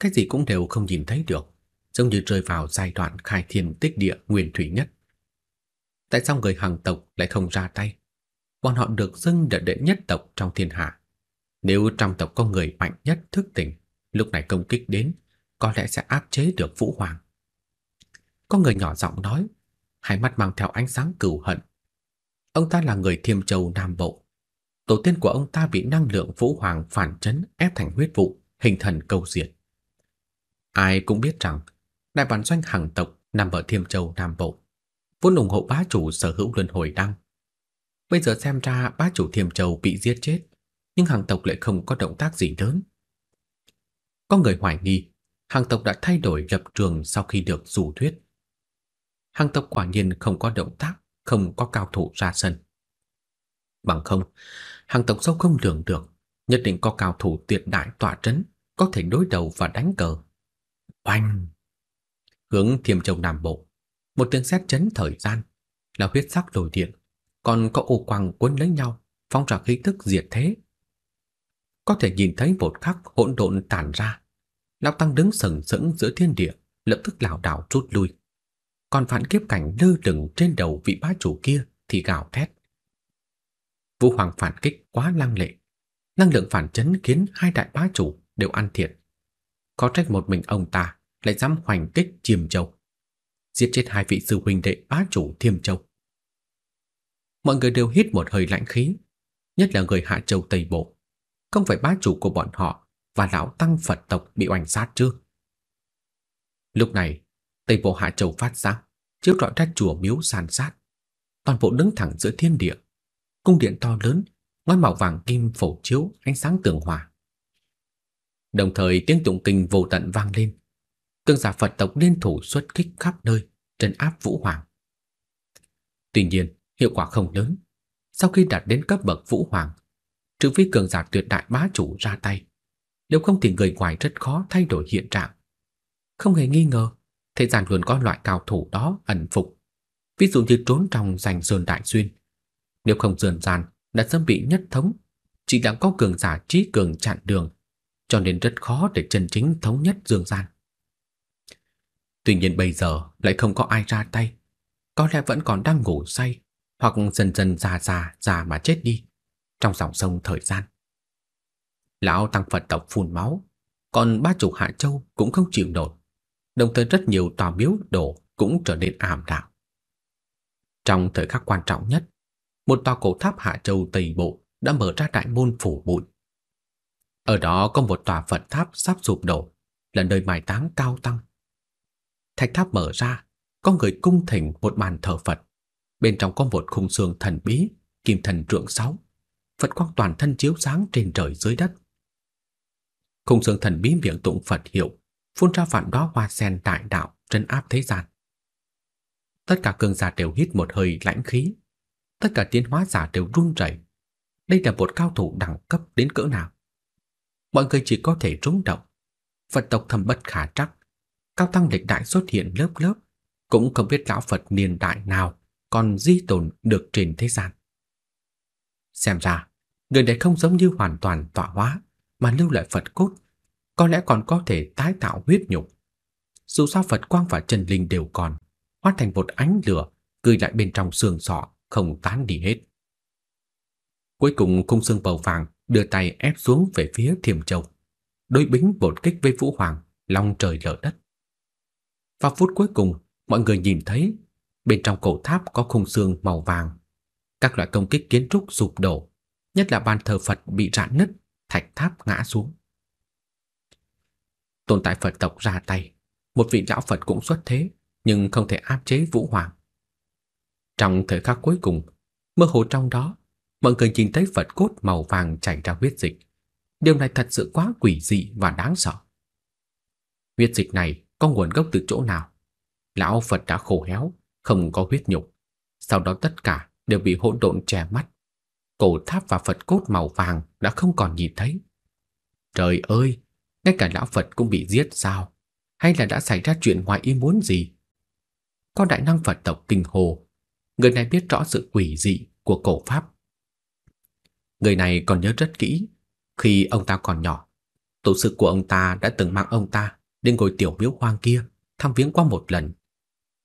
Cái gì cũng đều không nhìn thấy được, giống như rơi vào giai đoạn khai thiên tích địa nguyên thủy nhất. Tại sao người hàng tộc lại không ra tay? Bọn họ được dâng đợi đệ nhất tộc trong thiên hạ. Nếu trong tộc có người mạnh nhất thức tỉnh, lúc này công kích đến có lẽ sẽ áp chế được Vũ Hoàng. Có người nhỏ giọng nói, hai mắt mang theo ánh sáng cừu hận. Ông ta là người Thiêm Châu Nam Bộ. Tổ tiên của ông ta bị năng lượng Vũ Hoàng phản chấn ép thành huyết vụ, hình thần câu diệt. Ai cũng biết rằng, đại bản doanh hàng tộc nằm ở Thiêm Châu Nam Bộ, vốn ủng hộ bá chủ sở hữu luân hồi đăng. Bây giờ xem ra bá chủ Thiêm Châu bị giết chết, nhưng hàng tộc lại không có động tác gì lớn. Có người hoài nghi hàng tộc đã thay đổi lập trường sau khi được rủ thuyết. Hàng tộc quả nhiên không có động tác, không có cao thủ ra sân. Bằng không, hàng tộc sâu không lường được, nhất định có cao thủ tuyệt đại tỏa trấn, có thể đối đầu và đánh cờ. Oanh! Hướng Thiềm Châu Nam Bộ, một tiếng xét chấn thời gian, là huyết sắc lồi điện, còn có ô quang cuốn lấy nhau, phong ra khí tức diệt thế. Có thể nhìn thấy một khắc hỗn độn tản ra, Lão Tăng đứng sừng sững giữa thiên địa, lập tức lảo đảo rút lui. Còn phản kiếp cảnh lơ lửng trên đầu vị bá chủ kia thì gào thét. Vũ Hoàng phản kích quá lăng lệ. Năng lượng phản chấn khiến hai đại bá chủ đều ăn thiệt. Có trách một mình ông ta lại dám hoành kích Chiêm Châu. Giết chết hai vị sư huynh đệ bá chủ Thiêm Châu. Mọi người đều hít một hơi lạnh khí, nhất là người Hạ Châu Tây Bộ. Không phải bá chủ của bọn họ và lão tăng Phật tộc bị oanh sát chưa? Lúc này, Tây Bộ Hạ Châu phát ra, trước rọi ra chùa miếu sàn sát. Toàn bộ đứng thẳng giữa thiên địa. Cung điện to lớn, ngói màu vàng kim phổ chiếu ánh sáng tường hòa. Đồng thời tiếng tụng kinh vô tận vang lên. Cường giả Phật tộc liên thủ xuất kích khắp nơi, trấn áp Vũ Hoàng. Tuy nhiên, hiệu quả không lớn. Sau khi đạt đến cấp bậc Vũ Hoàng, trừ phi cường giả tuyệt đại bá chủ ra tay, nếu không thì người ngoài rất khó thay đổi hiện trạng. Không hề nghi ngờ, thế gian luôn có loại cao thủ đó ẩn phục. Ví dụ như trốn trong rành sơn đại xuyên. Nếu không dườn dàn, đã sớm bị nhất thống, chỉ đã có cường giả trí cường chặn đường, cho nên rất khó để chân chính thống nhất dương gian. Tuy nhiên bây giờ lại không có ai ra tay, có lẽ vẫn còn đang ngủ say, hoặc dần dần già già già mà chết đi trong dòng sông thời gian lão tăng Phật tộc phun máu, còn ba chục Hạ Châu cũng không chịu nổi. Đồng thời rất nhiều tòa miếu đổ cũng trở nên ảm đạm. Trong thời khắc quan trọng nhất, một tòa cổ tháp Hạ Châu Tây Bộ đã mở ra đại môn phủ bụi. Ở đó có một tòa Phật tháp sắp sụp đổ, là nơi mai táng cao tăng. Thạch tháp mở ra, có người cung thỉnh một bàn thờ Phật. Bên trong có một khung xương thần bí, kim thần trượng sáu. Phật quang toàn thân chiếu sáng trên trời dưới đất. Không dương thần bí miệng tụng Phật hiệu, phun ra vạn đó hoa sen đại đạo trấn áp thế gian. Tất cả cường giả đều hít một hơi lãnh khí, tất cả tiến hóa giả đều run rẩy. Đây là một cao thủ đẳng cấp đến cỡ nào? Mọi người chỉ có thể rung động. Phật tộc thầm bất khả trắc, cao tăng lịch đại xuất hiện lớp lớp, cũng không biết lão Phật niên đại nào còn di tồn được trên thế gian. Xem ra, người này không giống như hoàn toàn tọa hóa, mà lưu lại Phật cốt, có lẽ còn có thể tái tạo huyết nhục. Dù sao Phật quang và Trần Linh đều còn, hóa thành một ánh lửa cười lại bên trong xương sọ không tán đi hết. Cuối cùng khung xương bầu vàng đưa tay ép xuống về phía thiềm Châu. Đối bính bột kích với Vũ Hoàng, long trời lở đất. Và phút cuối cùng, mọi người nhìn thấy bên trong cổ tháp có khung xương màu vàng. Các loại công kích kiến trúc sụp đổ, nhất là ban thờ Phật bị rạn nứt, thạch tháp ngã xuống. Tồn tại Phật tộc ra tay, một vị lão Phật cũng xuất thế, nhưng không thể áp chế Vũ Hoàng. Trong thời khắc cuối cùng, mơ hồ trong đó, mọi người nhìn thấy Phật cốt màu vàng chảy ra huyết dịch. Điều này thật sự quá quỷ dị và đáng sợ. Huyết dịch này có nguồn gốc từ chỗ nào? Lão Phật đã khổ héo, không có huyết nhục. Sau đó tất cả đều bị hỗn độn che mắt, cổ tháp và Phật cốt màu vàng đã không còn nhìn thấy. Trời ơi, ngay cả lão Phật cũng bị giết sao? Hay là đã xảy ra chuyện ngoài ý muốn gì? Con đại năng Phật tộc kinh hồ, người này biết rõ sự quỷ dị của cổ pháp. Người này còn nhớ rất kỹ, khi ông ta còn nhỏ, tổ sư của ông ta đã từng mang ông ta đến ngôi tiểu miếu hoang kia thăm viếng qua một lần.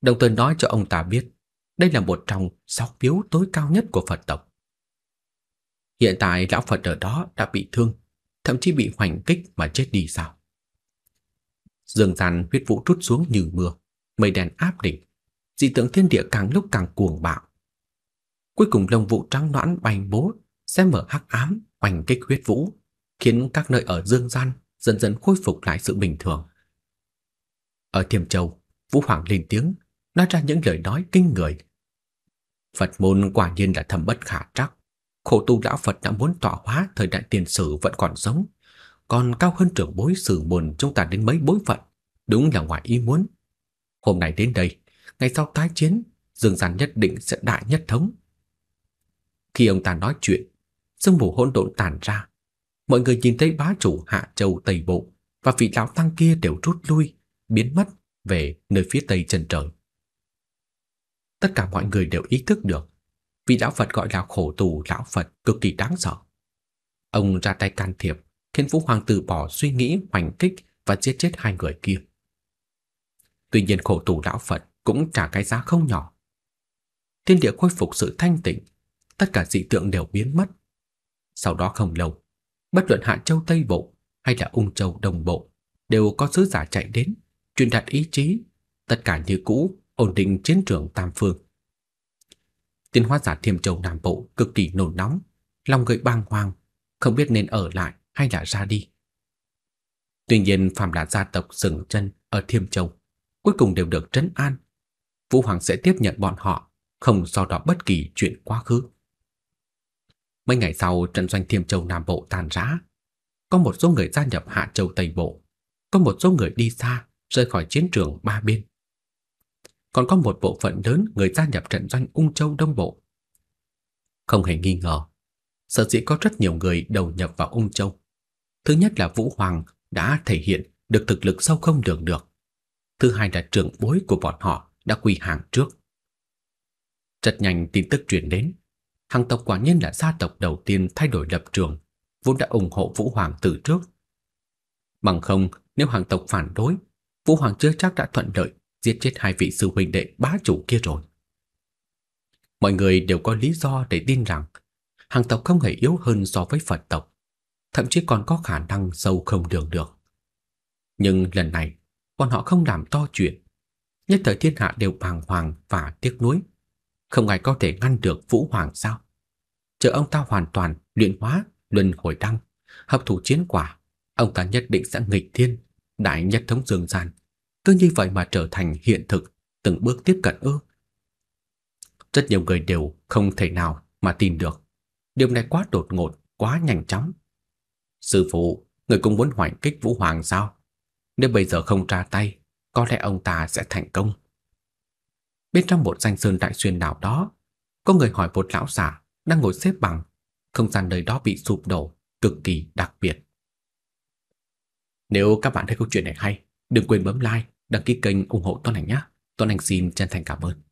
Đồng thời nói cho ông ta biết đây là một trong sáu miếu tối cao nhất của Phật tộc. Hiện tại lão Phật ở đó đã bị thương, thậm chí bị hoành kích mà chết đi sao? Dương gian huyết vũ trút xuống như mưa, mây đen áp đỉnh, dị tượng thiên địa càng lúc càng cuồng bạo. Cuối cùng lông Vũ trắng noãn bành bố, xem mở hắc ám, hoành kích huyết vũ, khiến các nơi ở dương gian dần dần khôi phục lại sự bình thường. Ở Thiểm Châu, Vũ Hoàng lên tiếng, nói ra những lời nói kinh người. Phật môn quả nhiên là thầm bất khả trắc, khổ tu lão Phật đã muốn tỏa hóa thời đại tiền sử vẫn còn sống, còn cao hơn trưởng bối sử buồn chúng ta đến mấy bối phận, đúng là ngoài ý muốn. Hôm nay đến đây, ngày sau tái chiến, dương gian nhất định sẽ đại nhất thống. Khi ông ta nói chuyện, sương mù hỗn độn tản ra, mọi người nhìn thấy bá chủ Hạ Châu Tây Bộ và vị lão tăng kia đều rút lui, biến mất về nơi phía tây chân trời. Tất cả mọi người đều ý thức được vị lão Phật gọi là khổ tù lão Phật cực kỳ đáng sợ. Ông ra tay can thiệp, khiến Vũ Hoàng tử bỏ suy nghĩ hoành kích và giết chết hai người kia. Tuy nhiên khổ tù lão Phật cũng trả cái giá không nhỏ. Thiên địa khôi phục sự thanh tịnh, tất cả dị tượng đều biến mất. Sau đó không lâu, bất luận Hạ Châu Tây Bộ hay là Ung Châu Đồng Bộ đều có sứ giả chạy đến, truyền đạt ý chí, tất cả như cũ ổn định chiến trường tam phương tiến hóa giả Thiêm Châu Nam Bộ cực kỳ nổ nóng, lòng người bàng hoàng, không biết nên ở lại hay là ra đi. Tuy nhiên phàm là gia tộc dừng chân ở Thiêm Châu, cuối cùng đều được trấn an. Vũ Hoàng sẽ tiếp nhận bọn họ, không so đo bất kỳ chuyện quá khứ. Mấy ngày sau, trận doanh Thiêm Châu Nam Bộ tàn rã. Có một số người gia nhập Hạ Châu Tây Bộ, có một số người đi xa, rời khỏi chiến trường ba bên còn có một bộ phận lớn người gia nhập trận doanh Ung Châu Đông Bộ. Không hề nghi ngờ, sở dĩ có rất nhiều người đầu nhập vào Ung Châu. Thứ nhất là Vũ Hoàng đã thể hiện được thực lực sâu không lường được. Thứ hai là trưởng bối của bọn họ đã quy hàng trước. Rất nhanh tin tức truyền đến, hàng tộc quả nhiên là gia tộc đầu tiên thay đổi lập trường, vốn đã ủng hộ Vũ Hoàng từ trước. Bằng không, nếu hàng tộc phản đối, Vũ Hoàng chưa chắc đã thuận lợi giết chết hai vị sư huynh đệ bá chủ kia rồi. Mọi người đều có lý do để tin rằng hàng tộc không hề yếu hơn so với Phật tộc, thậm chí còn có khả năng sâu không đường được. Nhưng lần này, bọn họ không làm to chuyện, nhất thời thiên hạ đều bàng hoàng và tiếc nuối, không ai có thể ngăn được Vũ Hoàng sao? Chờ ông ta hoàn toàn luyện hóa luân hồi đăng, hấp thụ chiến quả, ông ta nhất định sẽ nghịch thiên, đại nhất thống dương gian, cứ như vậy mà trở thành hiện thực, từng bước tiếp cận ư? Rất nhiều người đều không thể nào mà tin được. Điều này quá đột ngột, quá nhanh chóng. Sư phụ, người cũng muốn hoành kích Vũ Hoàng sao? Nếu bây giờ không ra tay, có lẽ ông ta sẽ thành công. Bên trong một danh sơn đại xuyên nào đó, có người hỏi một lão giả đang ngồi xếp bằng, không gian nơi đó bị sụp đổ, cực kỳ đặc biệt. Nếu các bạn thấy câu chuyện này hay, đừng quên bấm like Đăng ký kênh ủng hộ Tuấn Anh nhé. Tuấn Anh xin chân thành cảm ơn.